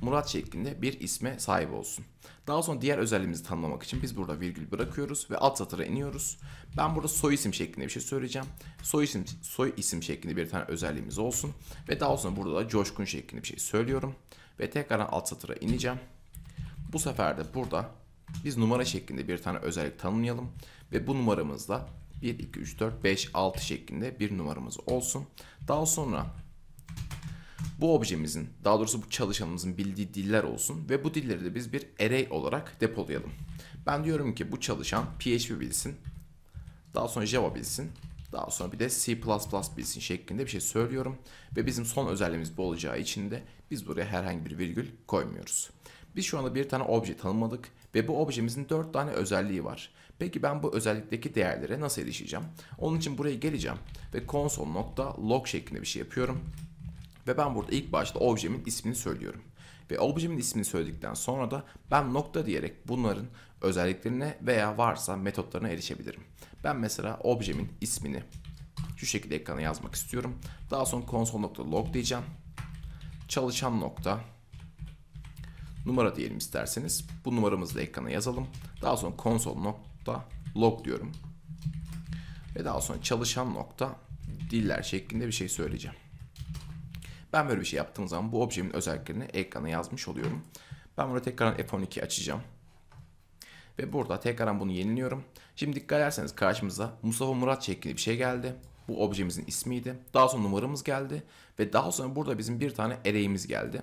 Murat şeklinde bir isme sahip olsun. Daha sonra diğer özelliğimizi tanımlamak için biz burada virgül bırakıyoruz ve alt satıra iniyoruz. Ben burada soy isim şeklinde bir şey söyleyeceğim. Soy isim, soy isim şeklinde bir tane özelliğimiz olsun. Ve daha sonra burada da coşkun şeklinde bir şey söylüyorum. Ve tekrar alt satıra ineceğim. Bu sefer de burada biz numara şeklinde bir tane özellik tanımlayalım ve bu numaramızda 1, 2, 3, 4, 5, 6 şeklinde bir numaramız olsun. Daha sonra bu objemizin, daha doğrusu bu çalışanımızın bildiği diller olsun ve bu dilleri de biz bir array olarak depolayalım. Ben diyorum ki bu çalışan PHP bilsin, daha sonra Java bilsin, daha sonra bir de C++ bilsin şeklinde bir şey söylüyorum. Ve bizim son özelliğimiz bu olacağı için de biz buraya herhangi bir virgül koymuyoruz. Biz şu anda bir tane obje tanımladık ve bu objemizin 4 tane özelliği var. Peki ben bu özellikteki değerlere nasıl erişeceğim? Onun için buraya geleceğim ve console.log şeklinde bir şey yapıyorum. Ve ben burada ilk başta objemin ismini söylüyorum. Ve objemin ismini söyledikten sonra da ben nokta diyerek bunların özelliklerine veya varsa metotlarına erişebilirim. Ben mesela objemin ismini şu şekilde ekrana yazmak istiyorum. Daha sonra console.log diyeceğim. Çalışan nokta numara diyelim isterseniz. Bu numaramızı da ekrana yazalım. Daha sonra console.log diyorum. Ve daha sonra çalışan nokta diller şeklinde bir şey söyleyeceğim. Ben böyle bir şey yaptığım zaman bu objemin özelliklerini ekrana yazmış oluyorum. Ben burada tekrar F12 açacağım. Ve burada tekrar bunu yeniliyorum. Şimdi dikkat ederseniz karşımıza Mustafa Murat şeklinde bir şey geldi. Bu objemizin ismiydi. Daha sonra numaramız geldi. Ve daha sonra burada bizim bir tane array'imiz geldi.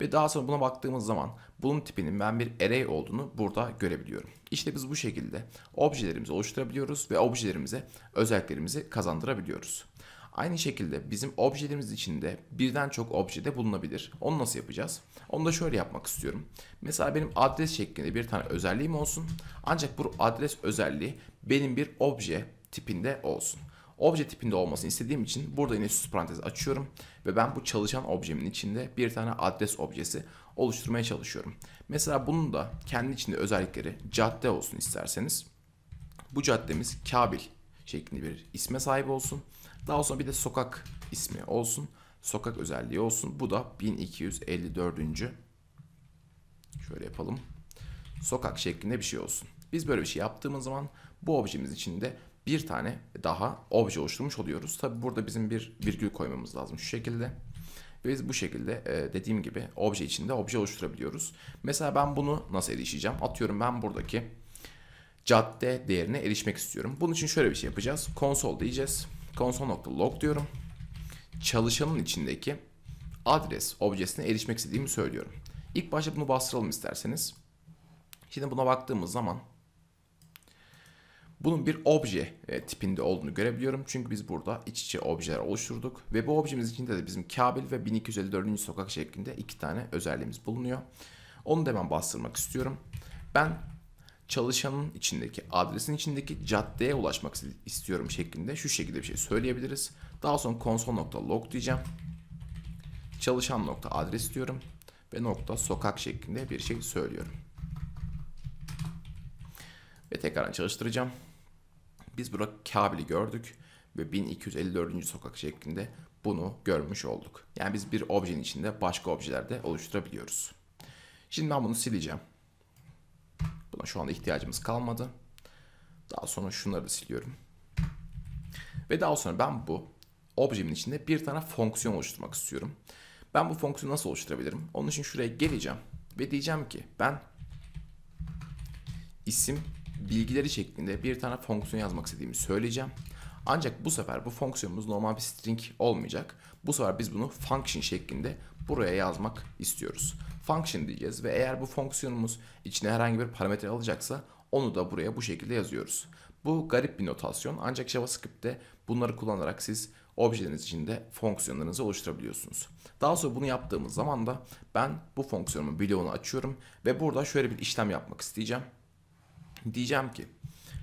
Ve daha sonra buna baktığımız zaman bulun tipinin ben bir array olduğunu burada görebiliyorum. İşte biz bu şekilde objelerimizi oluşturabiliyoruz ve objelerimize özelliklerimizi kazandırabiliyoruz. Aynı şekilde bizim objelerimiz içinde birden çok objede bulunabilir. Onu nasıl yapacağız? Onu da şöyle yapmak istiyorum. Mesela benim adres şeklinde bir tane özelliğim olsun. Ancak bu adres özelliği benim bir obje tipinde olsun. Obje tipinde olmasını istediğim için burada yine süs parantez açıyorum ve ben bu çalışan objemin içinde bir tane adres objesi oluşturmaya çalışıyorum. Mesela bunun da kendi içinde özellikleri cadde olsun isterseniz. Bu caddemiz Kabil şeklinde bir isme sahip olsun. Daha sonra bir de sokak ismi olsun. Sokak özelliği olsun. Bu da 1254. Şöyle yapalım. Sokak şeklinde bir şey olsun. Biz böyle bir şey yaptığımız zaman bu objemiz içinde bir tane daha obje oluşturmuş oluyoruz. Tabi burada bizim bir virgül koymamız lazım şu şekilde. biz bu şekilde e, dediğim gibi obje içinde obje oluşturabiliyoruz. Mesela ben bunu nasıl erişeceğim? Atıyorum ben buradaki cadde değerine erişmek istiyorum. Bunun için şöyle bir şey yapacağız. Console diyeceğiz. Console.log diyorum. Çalışanın içindeki adres objesine erişmek istediğimi söylüyorum. İlk başta bunu bastıralım isterseniz. Şimdi buna baktığımız zaman bunun bir obje e, tipinde olduğunu görebiliyorum. Çünkü biz burada iç içe objeler oluşturduk. Ve bu objemiz içinde de bizim Kabil ve 1254. sokak şeklinde iki tane özelliğimiz bulunuyor. Onu da hemen bastırmak istiyorum. Ben çalışanın içindeki adresin içindeki caddeye ulaşmak istiyorum şeklinde şu şekilde bir şey söyleyebiliriz. Daha sonra konsol.log diyeceğim. Çalışan nokta adres diyorum ve nokta sokak şeklinde bir şey söylüyorum. Ve tekrar çalıştıracağım. Biz burada Kabil'i gördük ve 1254. sokak şeklinde bunu görmüş olduk. Yani biz bir objenin içinde başka objeler de oluşturabiliyoruz. Şimdi ben bunu sileceğim. Buna şu anda ihtiyacımız kalmadı. Daha sonra şunları da siliyorum. Ve daha sonra ben bu objemin içinde bir tane fonksiyon oluşturmak istiyorum. Ben bu fonksiyonu nasıl oluşturabilirim? Onun için şuraya geleceğim ve diyeceğim ki ben isim bilgileri şeklinde bir tane fonksiyon yazmak istediğimi söyleyeceğim. Ancak bu sefer bu fonksiyonumuz normal bir string olmayacak. Bu sefer biz bunu function şeklinde buraya yazmak istiyoruz. Function diyeceğiz ve eğer bu fonksiyonumuz içine herhangi bir parametre alacaksa onu da buraya bu şekilde yazıyoruz. Bu garip bir notasyon ancak JavaScript'te bunları kullanarak siz objeleriniz içinde fonksiyonlarınızı oluşturabiliyorsunuz. Daha sonra bunu yaptığımız zaman da ben bu fonksiyonumun bloğunu açıyorum ve burada şöyle bir işlem yapmak isteyeceğim. Diyeceğim ki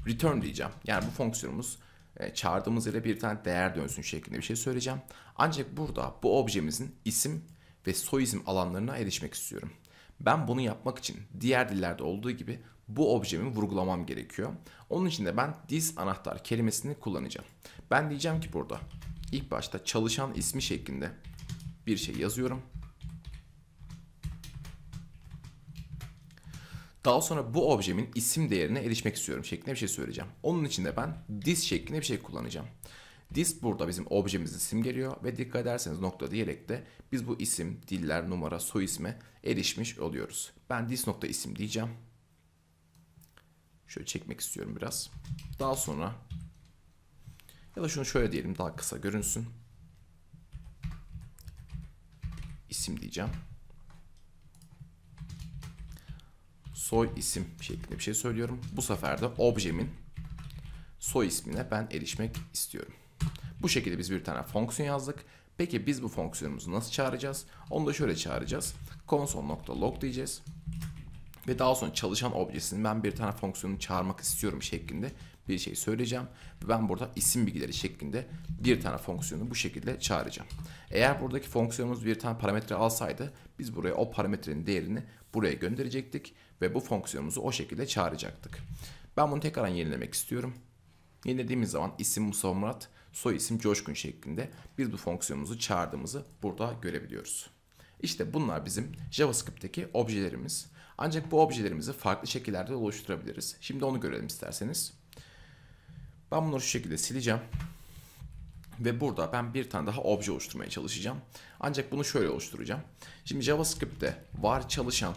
return diyeceğim. Yani bu fonksiyonumuz e, çağırdığımız yere bir tane değer dönsün şeklinde bir şey söyleyeceğim. Ancak burada bu objemizin isim ve soyisim alanlarına erişmek istiyorum. Ben bunu yapmak için diğer dillerde olduğu gibi bu objemi vurgulamam gerekiyor. Onun için de ben this anahtar kelimesini kullanacağım. Ben diyeceğim ki burada ilk başta çalışan ismi şeklinde bir şey yazıyorum. Daha sonra bu objemin isim değerine erişmek istiyorum şeklinde bir şey söyleyeceğim. Onun için de ben this şeklinde bir şey kullanacağım. This burada bizim objemizi simgeliyor ve dikkat ederseniz nokta diyerek de biz bu isim, diller, numara, soy isme erişmiş oluyoruz. Ben this nokta isim diyeceğim. Şöyle çekmek istiyorum biraz. Daha sonra ya da şunu şöyle diyelim daha kısa görünsün. İsim diyeceğim. soy isim şeklinde bir şey söylüyorum. Bu sefer de objemin soy ismine ben erişmek istiyorum. Bu şekilde biz bir tane fonksiyon yazdık. Peki biz bu fonksiyonumuzu nasıl çağıracağız? Onu da şöyle çağıracağız. console.log diyeceğiz. Ve daha sonra çalışan objesini ben bir tane fonksiyonu çağırmak istiyorum şeklinde bir şey söyleyeceğim. ben burada isim bilgileri şeklinde bir tane fonksiyonu bu şekilde çağıracağım. Eğer buradaki fonksiyonumuz bir tane parametre alsaydı biz buraya o parametrenin değerini buraya gönderecektik ve bu fonksiyonumuzu o şekilde çağıracaktık. Ben bunu tekrardan yenilemek istiyorum. Yenilediğimiz zaman isim Mustafa Murat, soy isim Coşkun şeklinde biz bu fonksiyonumuzu çağırdığımızı burada görebiliyoruz. İşte bunlar bizim JavaScript'teki objelerimiz. Ancak bu objelerimizi farklı şekillerde oluşturabiliriz. Şimdi onu görelim isterseniz. Ben bunları şu şekilde sileceğim. Ve burada ben bir tane daha obje oluşturmaya çalışacağım. Ancak bunu şöyle oluşturacağım. Şimdi JavaScript'te var çalışan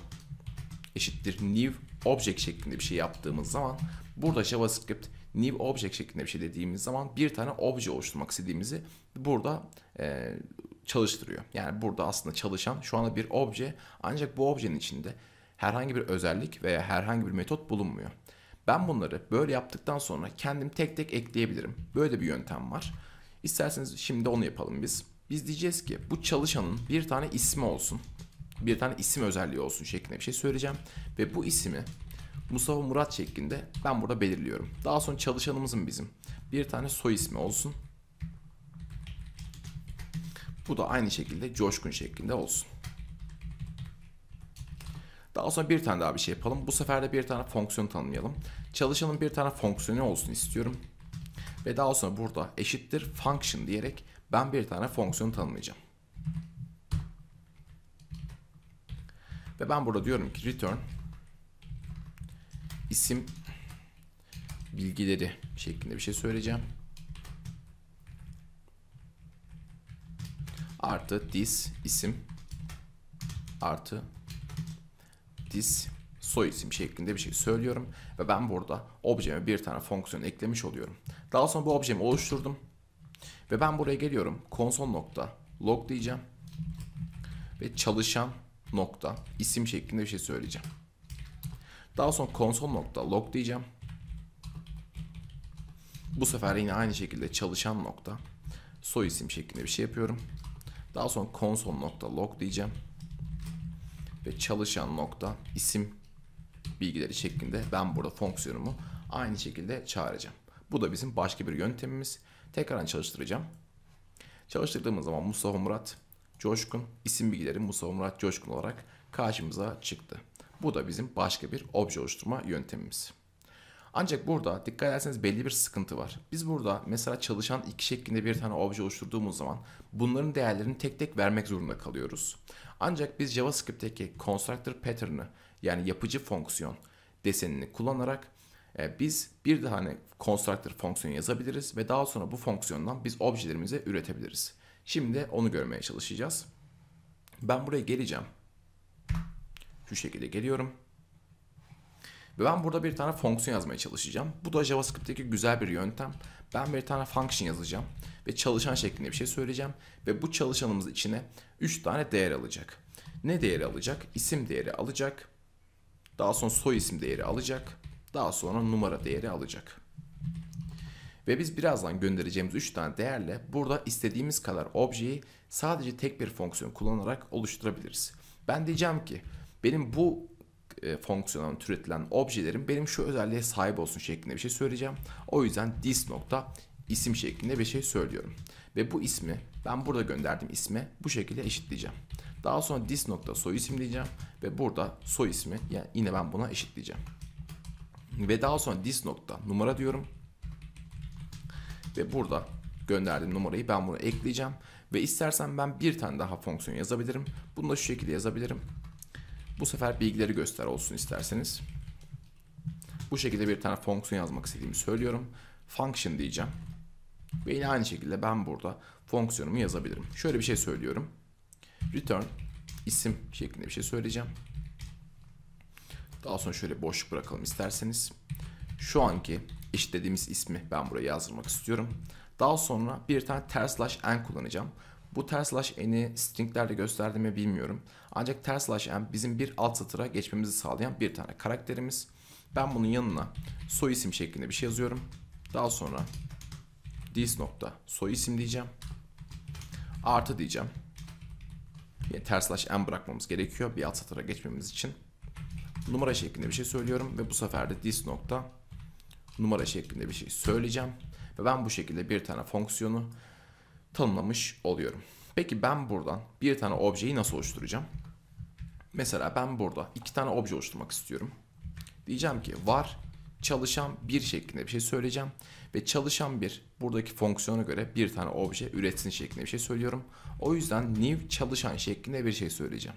eşittir new object şeklinde bir şey yaptığımız zaman burada JavaScript new object şeklinde bir şey dediğimiz zaman bir tane obje oluşturmak istediğimizi burada e, çalıştırıyor. Yani burada aslında çalışan şu anda bir obje ancak bu objenin içinde herhangi bir özellik veya herhangi bir metot bulunmuyor. Ben bunları böyle yaptıktan sonra kendim tek tek ekleyebilirim. Böyle bir yöntem var. İsterseniz şimdi onu yapalım biz. Biz diyeceğiz ki bu çalışanın bir tane ismi olsun bir tane isim özelliği olsun şeklinde bir şey söyleyeceğim. Ve bu ismi Mustafa Murat şeklinde ben burada belirliyorum. Daha sonra çalışanımızın bizim bir tane soy ismi olsun. Bu da aynı şekilde coşkun şeklinde olsun. Daha sonra bir tane daha bir şey yapalım. Bu sefer de bir tane fonksiyon tanımlayalım. Çalışanın bir tane fonksiyonu olsun istiyorum. Ve daha sonra burada eşittir function diyerek ben bir tane fonksiyon tanımlayacağım. Ve ben burada diyorum ki return isim bilgileri şeklinde bir şey söyleyeceğim. Artı this isim artı this soy isim şeklinde bir şey söylüyorum ve ben burada objeme bir tane fonksiyon eklemiş oluyorum. Daha sonra bu objemi oluşturdum ve ben buraya geliyorum konsol nokta log diyeceğim ve çalışan nokta isim şeklinde bir şey söyleyeceğim. Daha sonra konsol nokta log diyeceğim. Bu sefer yine aynı şekilde çalışan nokta soy isim şeklinde bir şey yapıyorum. Daha sonra konsol nokta log diyeceğim. Ve çalışan nokta isim bilgileri şeklinde ben burada fonksiyonumu aynı şekilde çağıracağım. Bu da bizim başka bir yöntemimiz. Tekrar çalıştıracağım. Çalıştırdığımız zaman Mustafa Murat Coşkun, isim bilgileri Musa Murat Coşkun olarak karşımıza çıktı. Bu da bizim başka bir obje oluşturma yöntemimiz. Ancak burada dikkat ederseniz belli bir sıkıntı var. Biz burada mesela çalışan iki şeklinde bir tane obje oluşturduğumuz zaman bunların değerlerini tek tek vermek zorunda kalıyoruz. Ancak biz JavaScript'teki constructor pattern'ı yani yapıcı fonksiyon desenini kullanarak e, biz bir tane constructor fonksiyonu yazabiliriz ve daha sonra bu fonksiyondan biz objelerimizi üretebiliriz. Şimdi onu görmeye çalışacağız. Ben buraya geleceğim. Şu şekilde geliyorum. Ve ben burada bir tane fonksiyon yazmaya çalışacağım. Bu da JavaScript'teki güzel bir yöntem. Ben bir tane function yazacağım ve çalışan şeklinde bir şey söyleyeceğim. Ve bu çalışanımız içine 3 tane değer alacak. Ne değeri alacak? İsim değeri alacak. Daha sonra soy isim değeri alacak. Daha sonra numara değeri alacak. Ve biz birazdan göndereceğimiz 3 tane değerle burada istediğimiz kadar objeyi sadece tek bir fonksiyon kullanarak oluşturabiliriz. Ben diyeceğim ki benim bu e, fonksiyondan türetilen objelerim benim şu özelliğe sahip olsun şeklinde bir şey söyleyeceğim. O yüzden this nokta isim şeklinde bir şey söylüyorum. Ve bu ismi ben burada gönderdiğim isme bu şekilde eşitleyeceğim. Daha sonra this nokta soy isim diyeceğim ve burada soy ismi yani yine ben buna eşitleyeceğim. Ve daha sonra this nokta numara diyorum ve burada gönderdiğim numarayı ben buna ekleyeceğim. Ve istersen ben bir tane daha fonksiyon yazabilirim. Bunu da şu şekilde yazabilirim. Bu sefer bilgileri göster olsun isterseniz. Bu şekilde bir tane fonksiyon yazmak istediğimi söylüyorum. Function diyeceğim. Ve yine aynı şekilde ben burada fonksiyonumu yazabilirim. Şöyle bir şey söylüyorum. Return isim şeklinde bir şey söyleyeceğim. Daha sonra şöyle boşluk bırakalım isterseniz. Şu anki eşit dediğimiz ismi ben buraya yazdırmak istiyorum. Daha sonra bir tane ters slash n kullanacağım. Bu ters slash n'i stringlerde gösterdiğimi bilmiyorum. Ancak ters slash n bizim bir alt satıra geçmemizi sağlayan bir tane karakterimiz. Ben bunun yanına soy isim şeklinde bir şey yazıyorum. Daha sonra this nokta soy isim diyeceğim. Artı diyeceğim. Yani ters slash n bırakmamız gerekiyor bir alt satıra geçmemiz için. Numara şeklinde bir şey söylüyorum ve bu sefer de this nokta numara şeklinde bir şey söyleyeceğim. Ve ben bu şekilde bir tane fonksiyonu tanımlamış oluyorum. Peki ben buradan bir tane objeyi nasıl oluşturacağım? Mesela ben burada iki tane obje oluşturmak istiyorum. Diyeceğim ki var çalışan bir şeklinde bir şey söyleyeceğim. Ve çalışan bir buradaki fonksiyona göre bir tane obje üretsin şeklinde bir şey söylüyorum. O yüzden new çalışan şeklinde bir şey söyleyeceğim.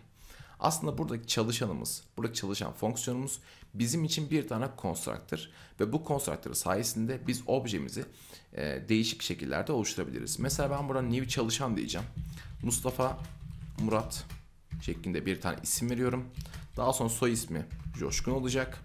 Aslında buradaki çalışanımız, buradaki çalışan fonksiyonumuz bizim için bir tane constructor ve bu constructor sayesinde biz objemizi e, değişik şekillerde oluşturabiliriz. Mesela ben burada new çalışan diyeceğim. Mustafa Murat şeklinde bir tane isim veriyorum. Daha sonra soy ismi Coşkun olacak.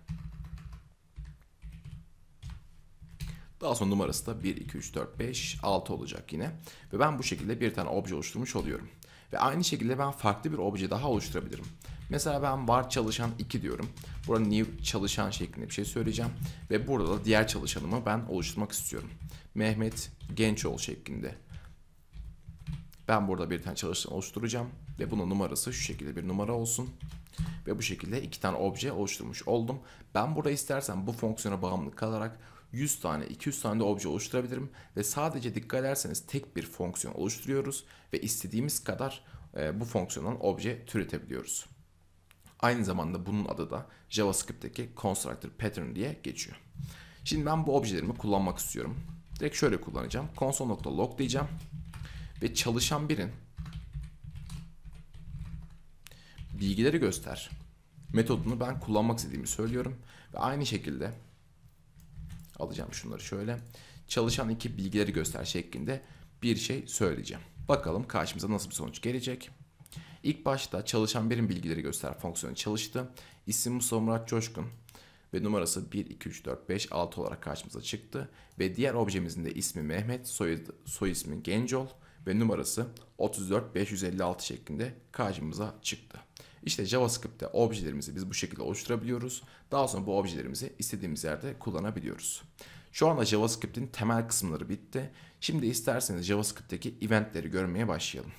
Daha sonra numarası da 1, 2, 3, 4, 5, 6 olacak yine. Ve ben bu şekilde bir tane obje oluşturmuş oluyorum. Ve aynı şekilde ben farklı bir obje daha oluşturabilirim. Mesela ben var çalışan 2 diyorum. Burada new çalışan şeklinde bir şey söyleyeceğim. Ve burada da diğer çalışanımı ben oluşturmak istiyorum. Mehmet Gençoğlu şeklinde. Ben burada bir tane çalışan oluşturacağım. Ve bunun numarası şu şekilde bir numara olsun. Ve bu şekilde iki tane obje oluşturmuş oldum. Ben burada istersen bu fonksiyona bağımlı kalarak 100 tane 200 tane de obje oluşturabilirim ve sadece dikkat ederseniz tek bir fonksiyon oluşturuyoruz ve istediğimiz kadar e, bu fonksiyondan obje türetebiliyoruz. Aynı zamanda bunun adı da JavaScript'teki constructor pattern diye geçiyor. Şimdi ben bu objelerimi kullanmak istiyorum. Direkt şöyle kullanacağım. console.log diyeceğim. Ve çalışan birin bilgileri göster metodunu ben kullanmak istediğimi söylüyorum. Ve aynı şekilde alacağım şunları şöyle. Çalışan iki bilgileri göster şeklinde bir şey söyleyeceğim. Bakalım karşımıza nasıl bir sonuç gelecek. İlk başta çalışan birim bilgileri göster fonksiyonu çalıştı. İsim Musa Murat Coşkun ve numarası 1, 2, 3, 4, 5, 6 olarak karşımıza çıktı. Ve diğer objemizin de ismi Mehmet, soy, soy ismi Gencol ve numarası 34, 556 şeklinde karşımıza çıktı. İşte JavaScript'te objelerimizi biz bu şekilde oluşturabiliyoruz. Daha sonra bu objelerimizi istediğimiz yerde kullanabiliyoruz. Şu anda JavaScript'in temel kısımları bitti. Şimdi isterseniz JavaScript'teki eventleri görmeye başlayalım.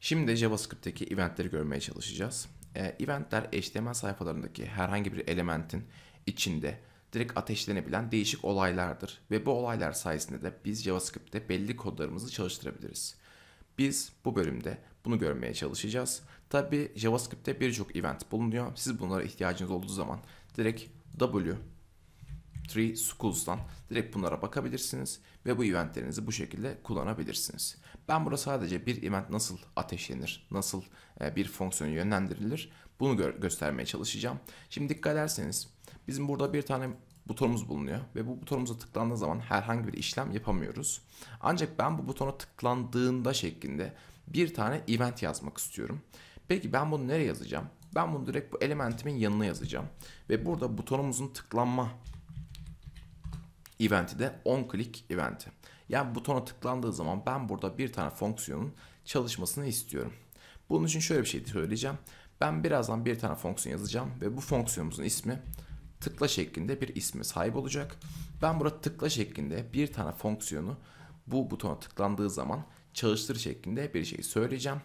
Şimdi JavaScript'teki eventleri görmeye çalışacağız. E, eventler HTML sayfalarındaki herhangi bir elementin içinde direkt ateşlenebilen değişik olaylardır ve bu olaylar sayesinde de biz JavaScript'te belli kodlarımızı çalıştırabiliriz. Biz bu bölümde bunu görmeye çalışacağız. Tabi JavaScript'te birçok event bulunuyor. Siz bunlara ihtiyacınız olduğu zaman direkt W 3 Schools'dan direkt bunlara bakabilirsiniz ve bu eventlerinizi bu şekilde kullanabilirsiniz. Ben burada sadece bir event nasıl ateşlenir, nasıl e, bir fonksiyonu yönlendirilir bunu gö göstermeye çalışacağım. Şimdi dikkat ederseniz bizim burada bir tane butonumuz bulunuyor ve bu butonumuza tıklandığı zaman herhangi bir işlem yapamıyoruz. Ancak ben bu butona tıklandığında şeklinde bir tane event yazmak istiyorum. Peki ben bunu nereye yazacağım? Ben bunu direkt bu elementimin yanına yazacağım. Ve burada butonumuzun tıklanma eventi de on click eventi. Yani butona tıklandığı zaman ben burada bir tane fonksiyonun çalışmasını istiyorum. Bunun için şöyle bir şey söyleyeceğim. Ben birazdan bir tane fonksiyon yazacağım ve bu fonksiyonumuzun ismi tıkla şeklinde bir isme sahip olacak. Ben burada tıkla şeklinde bir tane fonksiyonu bu butona tıklandığı zaman çalıştır şeklinde bir şey söyleyeceğim.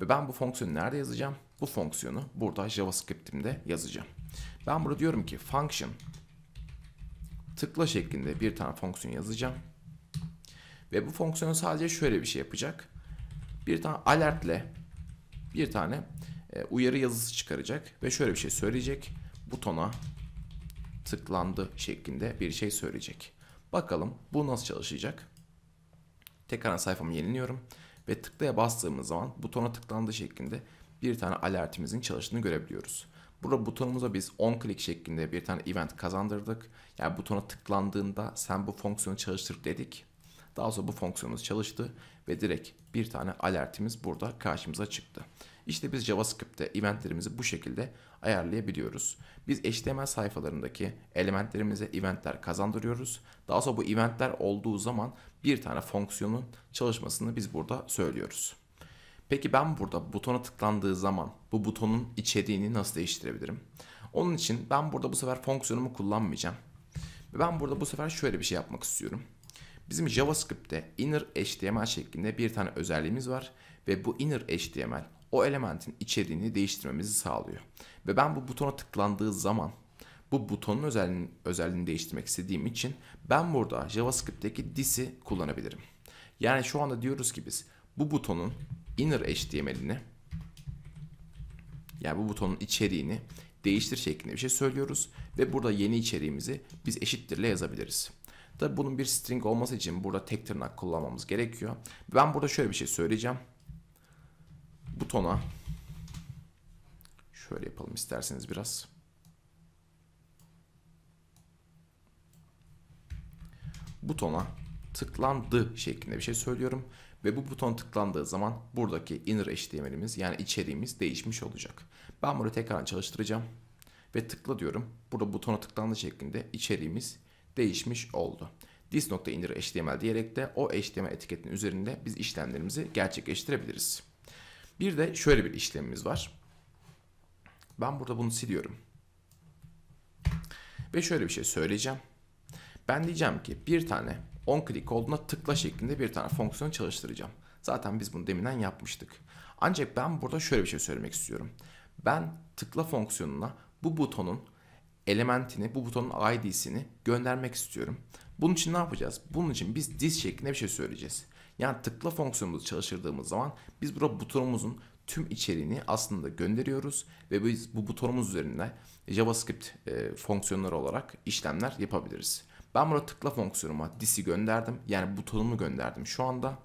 Ve ben bu fonksiyonu nerede yazacağım? Bu fonksiyonu burada JavaScript'imde yazacağım. Ben burada diyorum ki function tıkla şeklinde bir tane fonksiyon yazacağım. Ve bu fonksiyon sadece şöyle bir şey yapacak. Bir tane alertle bir tane e, uyarı yazısı çıkaracak ve şöyle bir şey söyleyecek. Butona tıklandı şeklinde bir şey söyleyecek. Bakalım bu nasıl çalışacak? Tekrar sayfamı yeniliyorum ve tıklaya bastığımız zaman butona tıklandığı şeklinde bir tane alertimizin çalıştığını görebiliyoruz. Burada butonumuza biz 10 klik şeklinde bir tane event kazandırdık. Yani butona tıklandığında sen bu fonksiyonu çalıştır dedik. Daha sonra bu fonksiyonumuz çalıştı ve direkt bir tane alertimiz burada karşımıza çıktı. İşte biz JavaScript'te eventlerimizi bu şekilde ayarlayabiliyoruz. Biz HTML sayfalarındaki elementlerimize eventler kazandırıyoruz. Daha sonra bu eventler olduğu zaman bir tane fonksiyonun çalışmasını biz burada söylüyoruz. Peki ben burada butona tıklandığı zaman bu butonun içeriğini nasıl değiştirebilirim? Onun için ben burada bu sefer fonksiyonumu kullanmayacağım. Ben burada bu sefer şöyle bir şey yapmak istiyorum. Bizim JavaScript'te inner HTML şeklinde bir tane özelliğimiz var ve bu inner HTML o elementin içeriğini değiştirmemizi sağlıyor. Ve ben bu butona tıklandığı zaman bu butonun özelliğini, özelliğini değiştirmek istediğim için ben burada JavaScript'teki this'i kullanabilirim. Yani şu anda diyoruz ki biz bu butonun inner HTML'ini yani bu butonun içeriğini değiştir şeklinde bir şey söylüyoruz ve burada yeni içeriğimizi biz eşittirle yazabiliriz. Tabi bunun bir string olması için burada tek tırnak kullanmamız gerekiyor. Ben burada şöyle bir şey söyleyeceğim butona şöyle yapalım isterseniz biraz. Butona tıklandı şeklinde bir şey söylüyorum. Ve bu buton tıklandığı zaman buradaki inner HTML'imiz yani içeriğimiz değişmiş olacak. Ben bunu tekrar çalıştıracağım. Ve tıkla diyorum. Burada butona tıklandı şeklinde içeriğimiz değişmiş oldu. This.inner HTML diyerek de o HTML etiketinin üzerinde biz işlemlerimizi gerçekleştirebiliriz. Bir de şöyle bir işlemimiz var. Ben burada bunu siliyorum. Ve şöyle bir şey söyleyeceğim. Ben diyeceğim ki bir tane on klik olduğuna tıkla şeklinde bir tane fonksiyon çalıştıracağım. Zaten biz bunu deminden yapmıştık. Ancak ben burada şöyle bir şey söylemek istiyorum. Ben tıkla fonksiyonuna bu butonun elementini, bu butonun ID'sini göndermek istiyorum. Bunun için ne yapacağız? Bunun için biz diz şeklinde bir şey söyleyeceğiz. Yani tıkla fonksiyonumuzu çalıştırdığımız zaman biz burada butonumuzun tüm içeriğini aslında gönderiyoruz ve biz bu butonumuz üzerinde JavaScript e, fonksiyonları olarak işlemler yapabiliriz. Ben burada tıkla fonksiyonuma disi gönderdim. Yani butonumu gönderdim şu anda.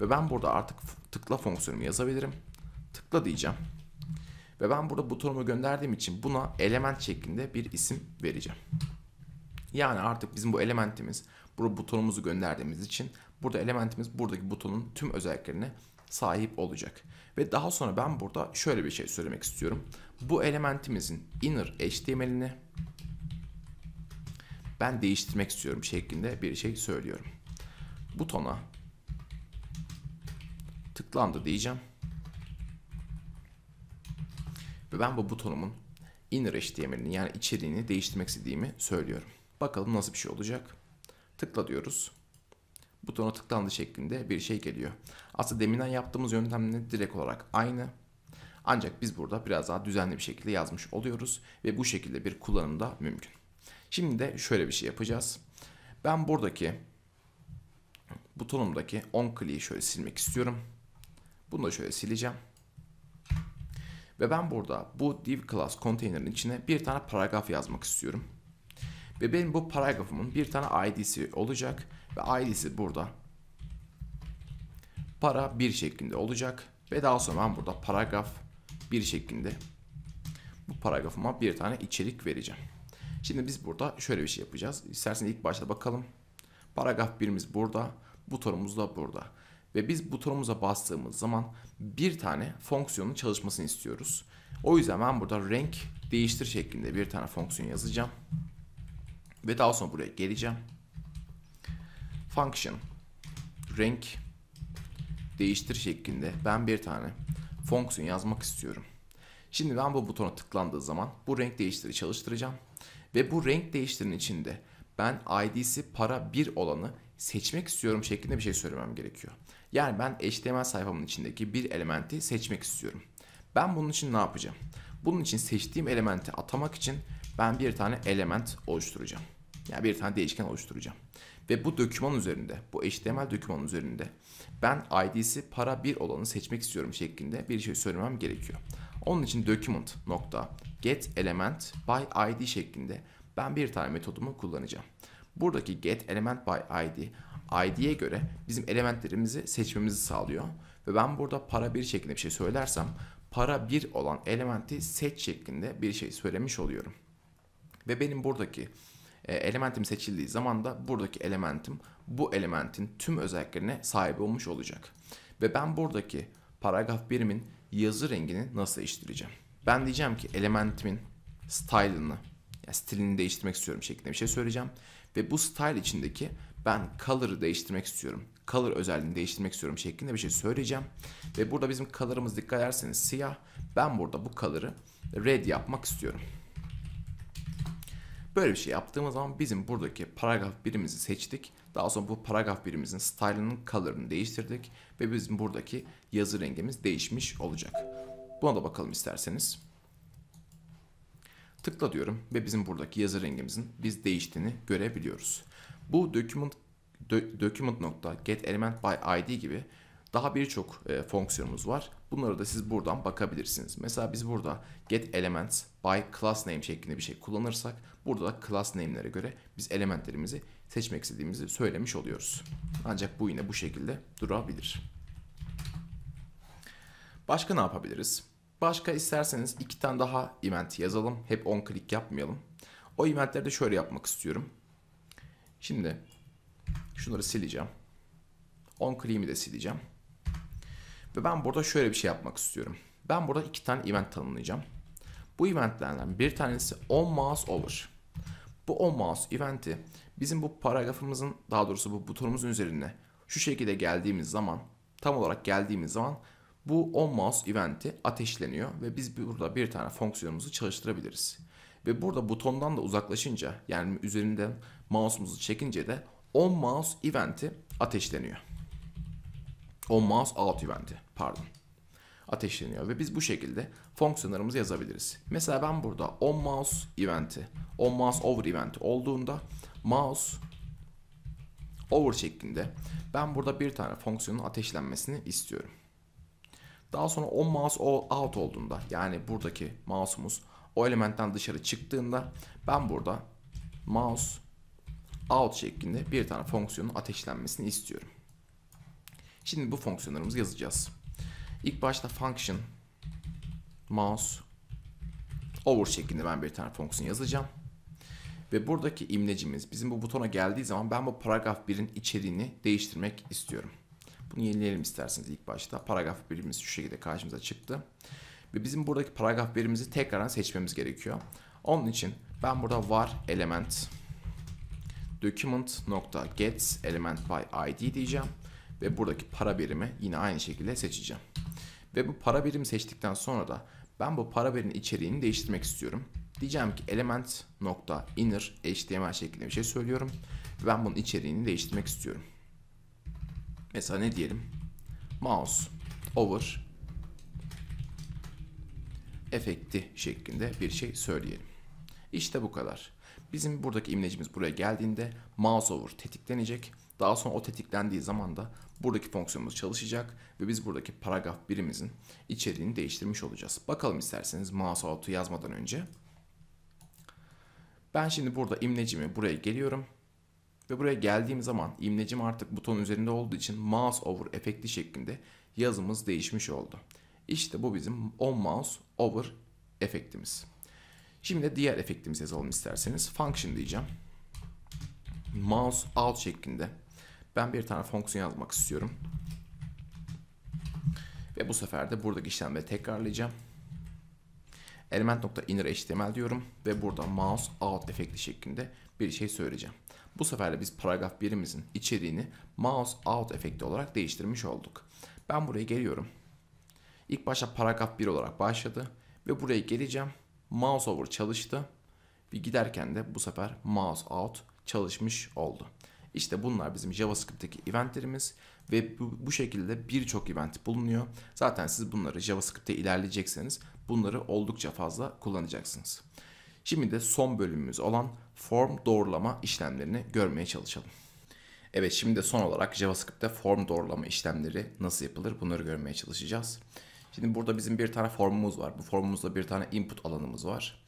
Ve ben burada artık tıkla fonksiyonumu yazabilirim. Tıkla diyeceğim. Ve ben burada butonumu gönderdiğim için buna element şeklinde bir isim vereceğim. Yani artık bizim bu elementimiz burada butonumuzu gönderdiğimiz için Burada elementimiz buradaki butonun tüm özelliklerine sahip olacak. Ve daha sonra ben burada şöyle bir şey söylemek istiyorum. Bu elementimizin inner HTML'ini ben değiştirmek istiyorum şeklinde bir şey söylüyorum. Butona tıklandı diyeceğim. Ve ben bu butonumun inner HTML'ini yani içeriğini değiştirmek istediğimi söylüyorum. Bakalım nasıl bir şey olacak. Tıkla diyoruz butona tıklandı şeklinde bir şey geliyor. Aslında deminden yaptığımız yöntemle direkt olarak aynı. Ancak biz burada biraz daha düzenli bir şekilde yazmış oluyoruz ve bu şekilde bir kullanım da mümkün. Şimdi de şöyle bir şey yapacağız. Ben buradaki butonumdaki on click'i şöyle silmek istiyorum. Bunu da şöyle sileceğim. Ve ben burada bu div class container'ın içine bir tane paragraf yazmak istiyorum. Ve benim bu paragrafımın bir tane id'si olacak ve ailesi burada. Para bir şeklinde olacak ve daha sonra ben burada paragraf bir şeklinde bu paragrafıma bir tane içerik vereceğim. Şimdi biz burada şöyle bir şey yapacağız. İsterseniz ilk başta bakalım. Paragraf birimiz burada, butonumuz da burada. Ve biz butonumuza bastığımız zaman bir tane fonksiyonun çalışmasını istiyoruz. O yüzden ben burada renk değiştir şeklinde bir tane fonksiyon yazacağım. Ve daha sonra buraya geleceğim function renk değiştir şeklinde ben bir tane fonksiyon yazmak istiyorum. Şimdi ben bu butona tıklandığı zaman bu renk değiştiri çalıştıracağım. Ve bu renk değiştirinin içinde ben id'si para 1 olanı seçmek istiyorum şeklinde bir şey söylemem gerekiyor. Yani ben HTML sayfamın içindeki bir elementi seçmek istiyorum. Ben bunun için ne yapacağım? Bunun için seçtiğim elementi atamak için ben bir tane element oluşturacağım. Yani bir tane değişken oluşturacağım. Ve bu döküman üzerinde, bu HTML döküman üzerinde ben ID'si para 1 olanı seçmek istiyorum şeklinde bir şey söylemem gerekiyor. Onun için document nokta şeklinde ben bir tane metodumu kullanacağım. Buradaki getElementById, id'ye göre bizim elementlerimizi seçmemizi sağlıyor ve ben burada para bir şeklinde bir şey söylersem para bir olan elementi seç şeklinde bir şey söylemiş oluyorum. Ve benim buradaki e, elementim seçildiği zaman da buradaki elementim bu elementin tüm özelliklerine sahip olmuş olacak. Ve ben buradaki paragraf birimin yazı rengini nasıl değiştireceğim? Ben diyeceğim ki elementimin style'ını, yani stilini değiştirmek istiyorum şeklinde bir şey söyleyeceğim. Ve bu style içindeki ben color'ı değiştirmek istiyorum. Color özelliğini değiştirmek istiyorum şeklinde bir şey söyleyeceğim. Ve burada bizim color'ımız dikkat ederseniz siyah. Ben burada bu color'ı red yapmak istiyorum. Böyle bir şey yaptığımız zaman bizim buradaki paragraf birimizi seçtik. Daha sonra bu paragraf birimizin style'ının color'ını değiştirdik ve bizim buradaki yazı rengimiz değişmiş olacak. Buna da bakalım isterseniz. Tıkla diyorum ve bizim buradaki yazı rengimizin biz değiştiğini görebiliyoruz. Bu document document.getElementById gibi daha birçok e, fonksiyonumuz var. Bunları da siz buradan bakabilirsiniz. Mesela biz burada get elements by class name şeklinde bir şey kullanırsak burada da class name'lere göre biz elementlerimizi seçmek istediğimizi söylemiş oluyoruz. Ancak bu yine bu şekilde durabilir. Başka ne yapabiliriz? Başka isterseniz iki tane daha event yazalım. Hep on klik yapmayalım. O eventleri de şöyle yapmak istiyorum. Şimdi şunları sileceğim. On klikimi de sileceğim. Ve ben burada şöyle bir şey yapmak istiyorum. Ben burada iki tane event tanımlayacağım. Bu eventlerden bir tanesi on mouse olur. Bu on mouse eventi bizim bu paragrafımızın daha doğrusu bu butonumuzun üzerine şu şekilde geldiğimiz zaman tam olarak geldiğimiz zaman bu on mouse eventi ateşleniyor ve biz burada bir tane fonksiyonumuzu çalıştırabiliriz. Ve burada butondan da uzaklaşınca yani üzerinden mouse'umuzu çekince de on mouse eventi ateşleniyor o mouse out eventi pardon ateşleniyor ve biz bu şekilde fonksiyonlarımızı yazabiliriz. Mesela ben burada on mouse eventi, on mouse over eventi olduğunda mouse over şeklinde ben burada bir tane fonksiyonun ateşlenmesini istiyorum. Daha sonra on mouse out olduğunda yani buradaki mouse'umuz o elementten dışarı çıktığında ben burada mouse out şeklinde bir tane fonksiyonun ateşlenmesini istiyorum. Şimdi bu fonksiyonlarımızı yazacağız. İlk başta function mouse over şeklinde ben bir tane fonksiyon yazacağım. Ve buradaki imlecimiz bizim bu butona geldiği zaman ben bu paragraf 1'in içeriğini değiştirmek istiyorum. Bunu yenileyelim isterseniz ilk başta. Paragraf 1'imiz şu şekilde karşımıza çıktı. Ve bizim buradaki paragraf 1'imizi tekrar seçmemiz gerekiyor. Onun için ben burada var element document.gets element by id diyeceğim ve buradaki para birimi yine aynı şekilde seçeceğim. Ve bu para birimi seçtikten sonra da ben bu para birimin içeriğini değiştirmek istiyorum. Diyeceğim ki element nokta inner html şeklinde bir şey söylüyorum. ben bunun içeriğini değiştirmek istiyorum. Mesela ne diyelim? Mouse over efekti şeklinde bir şey söyleyelim. İşte bu kadar. Bizim buradaki imlecimiz buraya geldiğinde mouse over tetiklenecek. Daha sonra o tetiklendiği zaman da Buradaki fonksiyonumuz çalışacak ve biz buradaki paragraf birimizin içeriğini değiştirmiş olacağız. Bakalım isterseniz mouse mouseout'u yazmadan önce. Ben şimdi burada imlecimi buraya geliyorum. Ve buraya geldiğim zaman imlecim artık buton üzerinde olduğu için mouse over efekti şeklinde yazımız değişmiş oldu. İşte bu bizim on mouse over efektimiz. Şimdi diğer efektimizi yazalım isterseniz. Function diyeceğim. Mouse out şeklinde ben bir tane fonksiyon yazmak istiyorum. Ve bu sefer de buradaki işlemleri tekrarlayacağım. Element.inner HTML diyorum ve burada mouse out efekti şeklinde bir şey söyleyeceğim. Bu sefer de biz paragraf birimizin içeriğini mouse out efekti olarak değiştirmiş olduk. Ben buraya geliyorum. İlk başta paragraf 1 olarak başladı ve buraya geleceğim. Mouse over çalıştı. Bir giderken de bu sefer mouse out çalışmış oldu. İşte bunlar bizim JavaScript'teki eventlerimiz ve bu, bu şekilde birçok event bulunuyor. Zaten siz bunları JavaScript'te ilerleyecekseniz bunları oldukça fazla kullanacaksınız. Şimdi de son bölümümüz olan form doğrulama işlemlerini görmeye çalışalım. Evet şimdi de son olarak JavaScript'te form doğrulama işlemleri nasıl yapılır bunları görmeye çalışacağız. Şimdi burada bizim bir tane formumuz var. Bu formumuzda bir tane input alanımız var.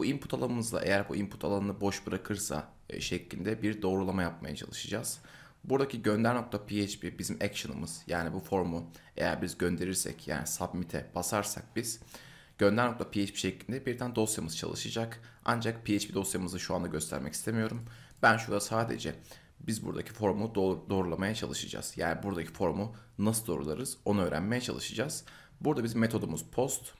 Bu input alanımızla eğer bu input alanını boş bırakırsa e, şeklinde bir doğrulama yapmaya çalışacağız. Buradaki gönder.php bizim action'ımız. Yani bu formu eğer biz gönderirsek yani submit'e basarsak biz gönder.php şeklinde bir tane dosyamız çalışacak. Ancak php dosyamızı şu anda göstermek istemiyorum. Ben şurada sadece biz buradaki formu doğrulamaya çalışacağız. Yani buradaki formu nasıl doğrularız onu öğrenmeye çalışacağız. Burada bizim metodumuz post.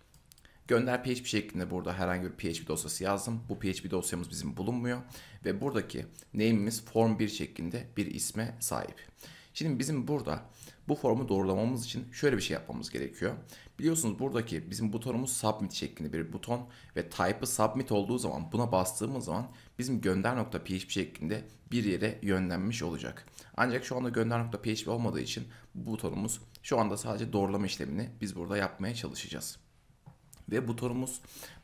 Gönder PHP şeklinde burada herhangi bir PHP dosyası yazdım. Bu PHP dosyamız bizim bulunmuyor. Ve buradaki name'imiz form1 şeklinde bir isme sahip. Şimdi bizim burada bu formu doğrulamamız için şöyle bir şey yapmamız gerekiyor. Biliyorsunuz buradaki bizim butonumuz submit şeklinde bir buton ve type'ı submit olduğu zaman buna bastığımız zaman bizim gönder.php şeklinde bir yere yönlenmiş olacak. Ancak şu anda gönder.php olmadığı için bu butonumuz şu anda sadece doğrulama işlemini biz burada yapmaya çalışacağız. Ve butonumuz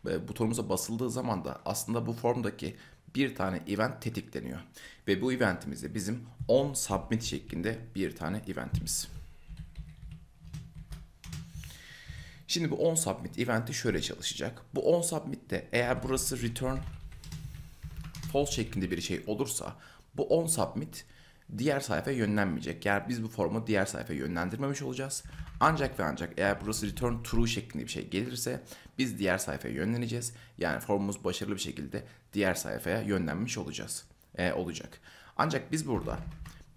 e, butonumuza basıldığı zaman da aslında bu formdaki bir tane event tetikleniyor. Ve bu eventimizde bizim on submit şeklinde bir tane eventimiz. Şimdi bu on submit eventi şöyle çalışacak. Bu on submit'te eğer burası return false şeklinde bir şey olursa bu on submit diğer sayfaya yönlenmeyecek. Yani biz bu formu diğer sayfaya yönlendirmemiş olacağız. Ancak ve ancak eğer burası return true şeklinde bir şey gelirse biz diğer sayfaya yönleneceğiz. Yani formumuz başarılı bir şekilde diğer sayfaya yönlenmiş olacağız. E, olacak. Ancak biz burada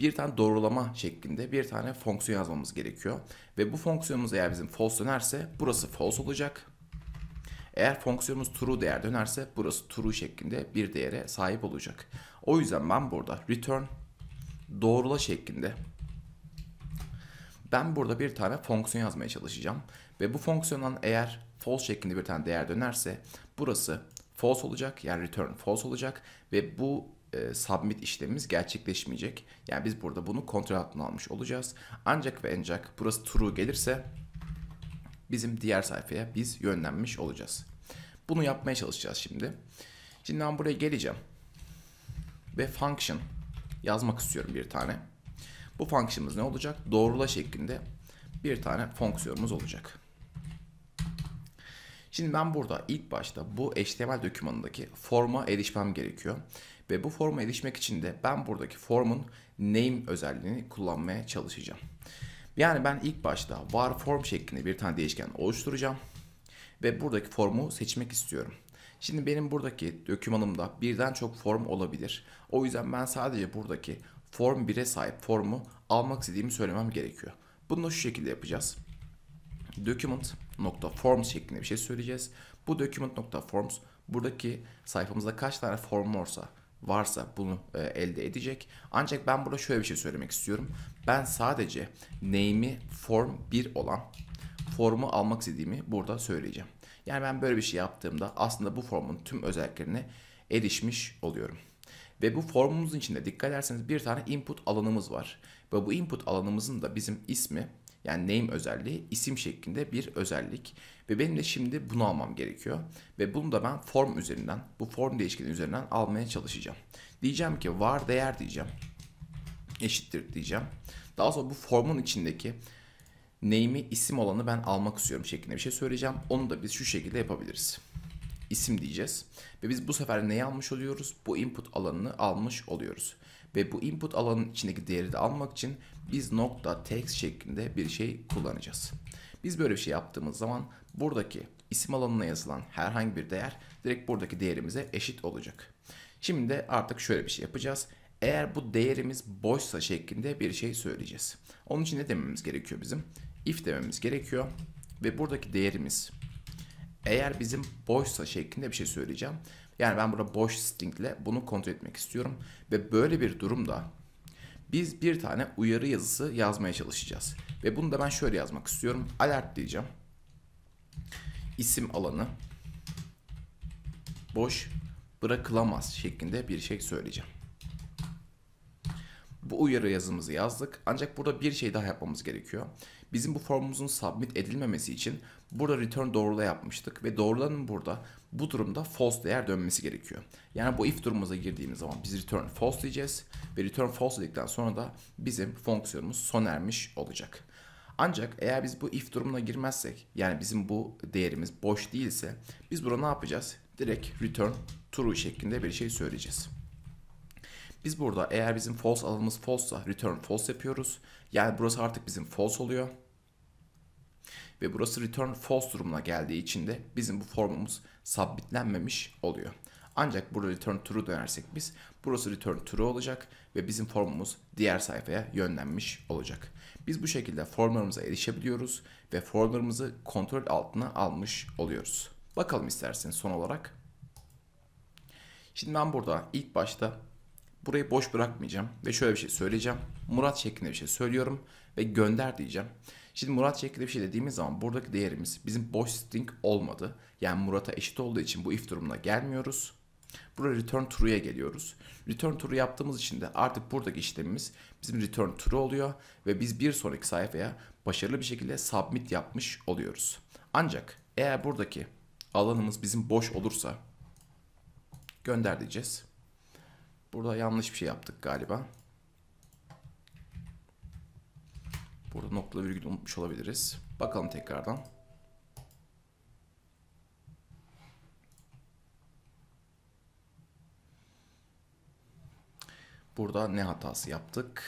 bir tane doğrulama şeklinde bir tane fonksiyon yazmamız gerekiyor. Ve bu fonksiyonumuz eğer bizim false dönerse burası false olacak. Eğer fonksiyonumuz true değer dönerse burası true şeklinde bir değere sahip olacak. O yüzden ben burada return doğrula şeklinde ben burada bir tane fonksiyon yazmaya çalışacağım. Ve bu fonksiyondan eğer false şeklinde bir tane değer dönerse burası false olacak yani return false olacak ve bu e, submit işlemimiz gerçekleşmeyecek. Yani biz burada bunu kontrol altına almış olacağız. Ancak ve ancak burası true gelirse bizim diğer sayfaya biz yönlenmiş olacağız. Bunu yapmaya çalışacağız şimdi. Şimdi ben buraya geleceğim ve function yazmak istiyorum bir tane. Bu function'ımız ne olacak? Doğrula şeklinde bir tane fonksiyonumuz olacak. Şimdi ben burada ilk başta bu HTML dokümanındaki forma erişmem gerekiyor. Ve bu forma erişmek için de ben buradaki formun name özelliğini kullanmaya çalışacağım. Yani ben ilk başta var form şeklinde bir tane değişken oluşturacağım. Ve buradaki formu seçmek istiyorum. Şimdi benim buradaki dökümanımda birden çok form olabilir. O yüzden ben sadece buradaki form 1'e sahip formu almak istediğimi söylemem gerekiyor. Bunu da şu şekilde yapacağız. Document.forms şeklinde bir şey söyleyeceğiz. Bu document.forms buradaki sayfamızda kaç tane form varsa varsa bunu e, elde edecek. Ancak ben burada şöyle bir şey söylemek istiyorum. Ben sadece name'i form 1 olan formu almak istediğimi burada söyleyeceğim. Yani ben böyle bir şey yaptığımda aslında bu formun tüm özelliklerine erişmiş oluyorum. Ve bu formumuzun içinde dikkat ederseniz bir tane input alanımız var. Ve bu input alanımızın da bizim ismi yani name özelliği isim şeklinde bir özellik. Ve benim de şimdi bunu almam gerekiyor. Ve bunu da ben form üzerinden, bu form değişkeni üzerinden almaya çalışacağım. Diyeceğim ki var değer diyeceğim. Eşittir diyeceğim. Daha sonra bu formun içindeki neyimi isim olanı ben almak istiyorum şeklinde bir şey söyleyeceğim. Onu da biz şu şekilde yapabiliriz. İsim diyeceğiz. Ve biz bu sefer neyi almış oluyoruz? Bu input alanını almış oluyoruz. Ve bu input alanın içindeki değeri de almak için biz nokta text şeklinde bir şey kullanacağız. Biz böyle bir şey yaptığımız zaman buradaki isim alanına yazılan herhangi bir değer direkt buradaki değerimize eşit olacak. Şimdi de artık şöyle bir şey yapacağız. Eğer bu değerimiz boşsa şeklinde bir şey söyleyeceğiz. Onun için ne dememiz gerekiyor bizim? if dememiz gerekiyor. Ve buradaki değerimiz eğer bizim boşsa şeklinde bir şey söyleyeceğim. Yani ben burada boş string ile bunu kontrol etmek istiyorum. Ve böyle bir durumda biz bir tane uyarı yazısı yazmaya çalışacağız. Ve bunu da ben şöyle yazmak istiyorum. Alert diyeceğim. İsim alanı boş bırakılamaz şeklinde bir şey söyleyeceğim. Bu uyarı yazımızı yazdık. Ancak burada bir şey daha yapmamız gerekiyor. Bizim bu formumuzun submit edilmemesi için burada return doğrula yapmıştık ve doğrulanın burada bu durumda false değer dönmesi gerekiyor. Yani bu if durumumuza girdiğimiz zaman biz return false diyeceğiz ve return false dedikten sonra da bizim fonksiyonumuz sona ermiş olacak. Ancak eğer biz bu if durumuna girmezsek yani bizim bu değerimiz boş değilse biz burada ne yapacağız? Direkt return true şeklinde bir şey söyleyeceğiz. Biz burada eğer bizim false alanımız false'sa return false yapıyoruz. Yani burası artık bizim false oluyor. Ve burası return false durumuna geldiği için de bizim bu formumuz sabitlenmemiş oluyor. Ancak burada return true dönersek biz burası return true olacak ve bizim formumuz diğer sayfaya yönlenmiş olacak. Biz bu şekilde formlarımıza erişebiliyoruz ve formlarımızı kontrol altına almış oluyoruz. Bakalım isterseniz son olarak. Şimdi ben burada ilk başta Burayı boş bırakmayacağım ve şöyle bir şey söyleyeceğim. Murat şeklinde bir şey söylüyorum ve gönder diyeceğim. Şimdi Murat şeklinde bir şey dediğimiz zaman buradaki değerimiz bizim boş string olmadı. Yani Murat'a eşit olduğu için bu if durumuna gelmiyoruz. Buraya return true'ya geliyoruz. Return true yaptığımız için de artık buradaki işlemimiz bizim return true oluyor ve biz bir sonraki sayfaya başarılı bir şekilde submit yapmış oluyoruz. Ancak eğer buradaki alanımız bizim boş olursa gönder diyeceğiz. Burada yanlış bir şey yaptık galiba. Burada nokta virgül unutmuş olabiliriz. Bakalım tekrardan. Burada ne hatası yaptık?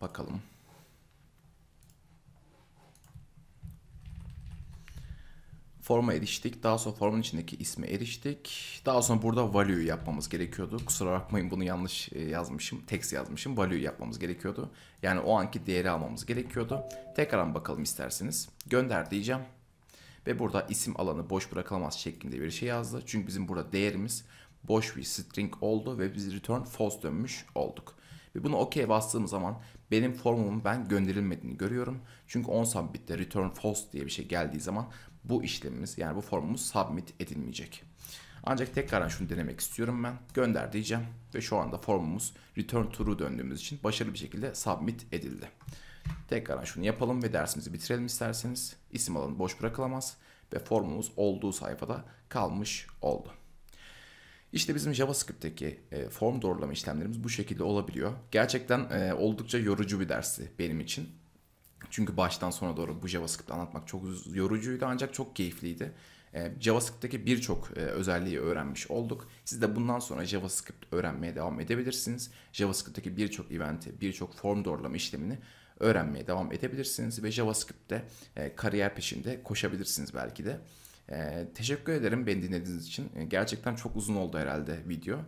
Bakalım. Forma eriştik. Daha sonra formun içindeki ismi eriştik. Daha sonra burada value yapmamız gerekiyordu. Kusura bakmayın bunu yanlış e, yazmışım. Text yazmışım. Value yapmamız gerekiyordu. Yani o anki değeri almamız gerekiyordu. Tekrar bakalım isterseniz. Gönder diyeceğim. Ve burada isim alanı boş bırakılamaz şeklinde bir şey yazdı. Çünkü bizim burada değerimiz boş bir string oldu ve biz return false dönmüş olduk. Ve bunu okey bastığım zaman benim formumun ben gönderilmediğini görüyorum. Çünkü on submit'te return false diye bir şey geldiği zaman bu işlemimiz yani bu formumuz submit edilmeyecek. Ancak tekrardan şunu denemek istiyorum ben. Gönder diyeceğim ve şu anda formumuz return true döndüğümüz için başarılı bir şekilde submit edildi. Tekrardan şunu yapalım ve dersimizi bitirelim isterseniz. İsim alanı boş bırakılamaz ve formumuz olduğu sayfada kalmış oldu. İşte bizim JavaScript'teki e, form doğrulama işlemlerimiz bu şekilde olabiliyor. Gerçekten e, oldukça yorucu bir dersi benim için. Çünkü baştan sona doğru bu JavaScript anlatmak çok yorucuydu ancak çok keyifliydi. Ee, JavaScript'teki birçok e, özelliği öğrenmiş olduk. Siz de bundan sonra JavaScript öğrenmeye devam edebilirsiniz. JavaScript'teki birçok eventi, birçok form doğrulama işlemini öğrenmeye devam edebilirsiniz ve JavaScript'te e, kariyer peşinde koşabilirsiniz belki de. E, teşekkür ederim beni dinlediğiniz için. Gerçekten çok uzun oldu herhalde video.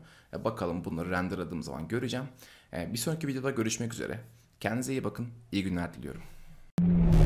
Bakalım bunları renderladığım zaman göreceğim. Bir sonraki videoda görüşmek üzere. Kendinize iyi bakın. İyi günler diliyorum. you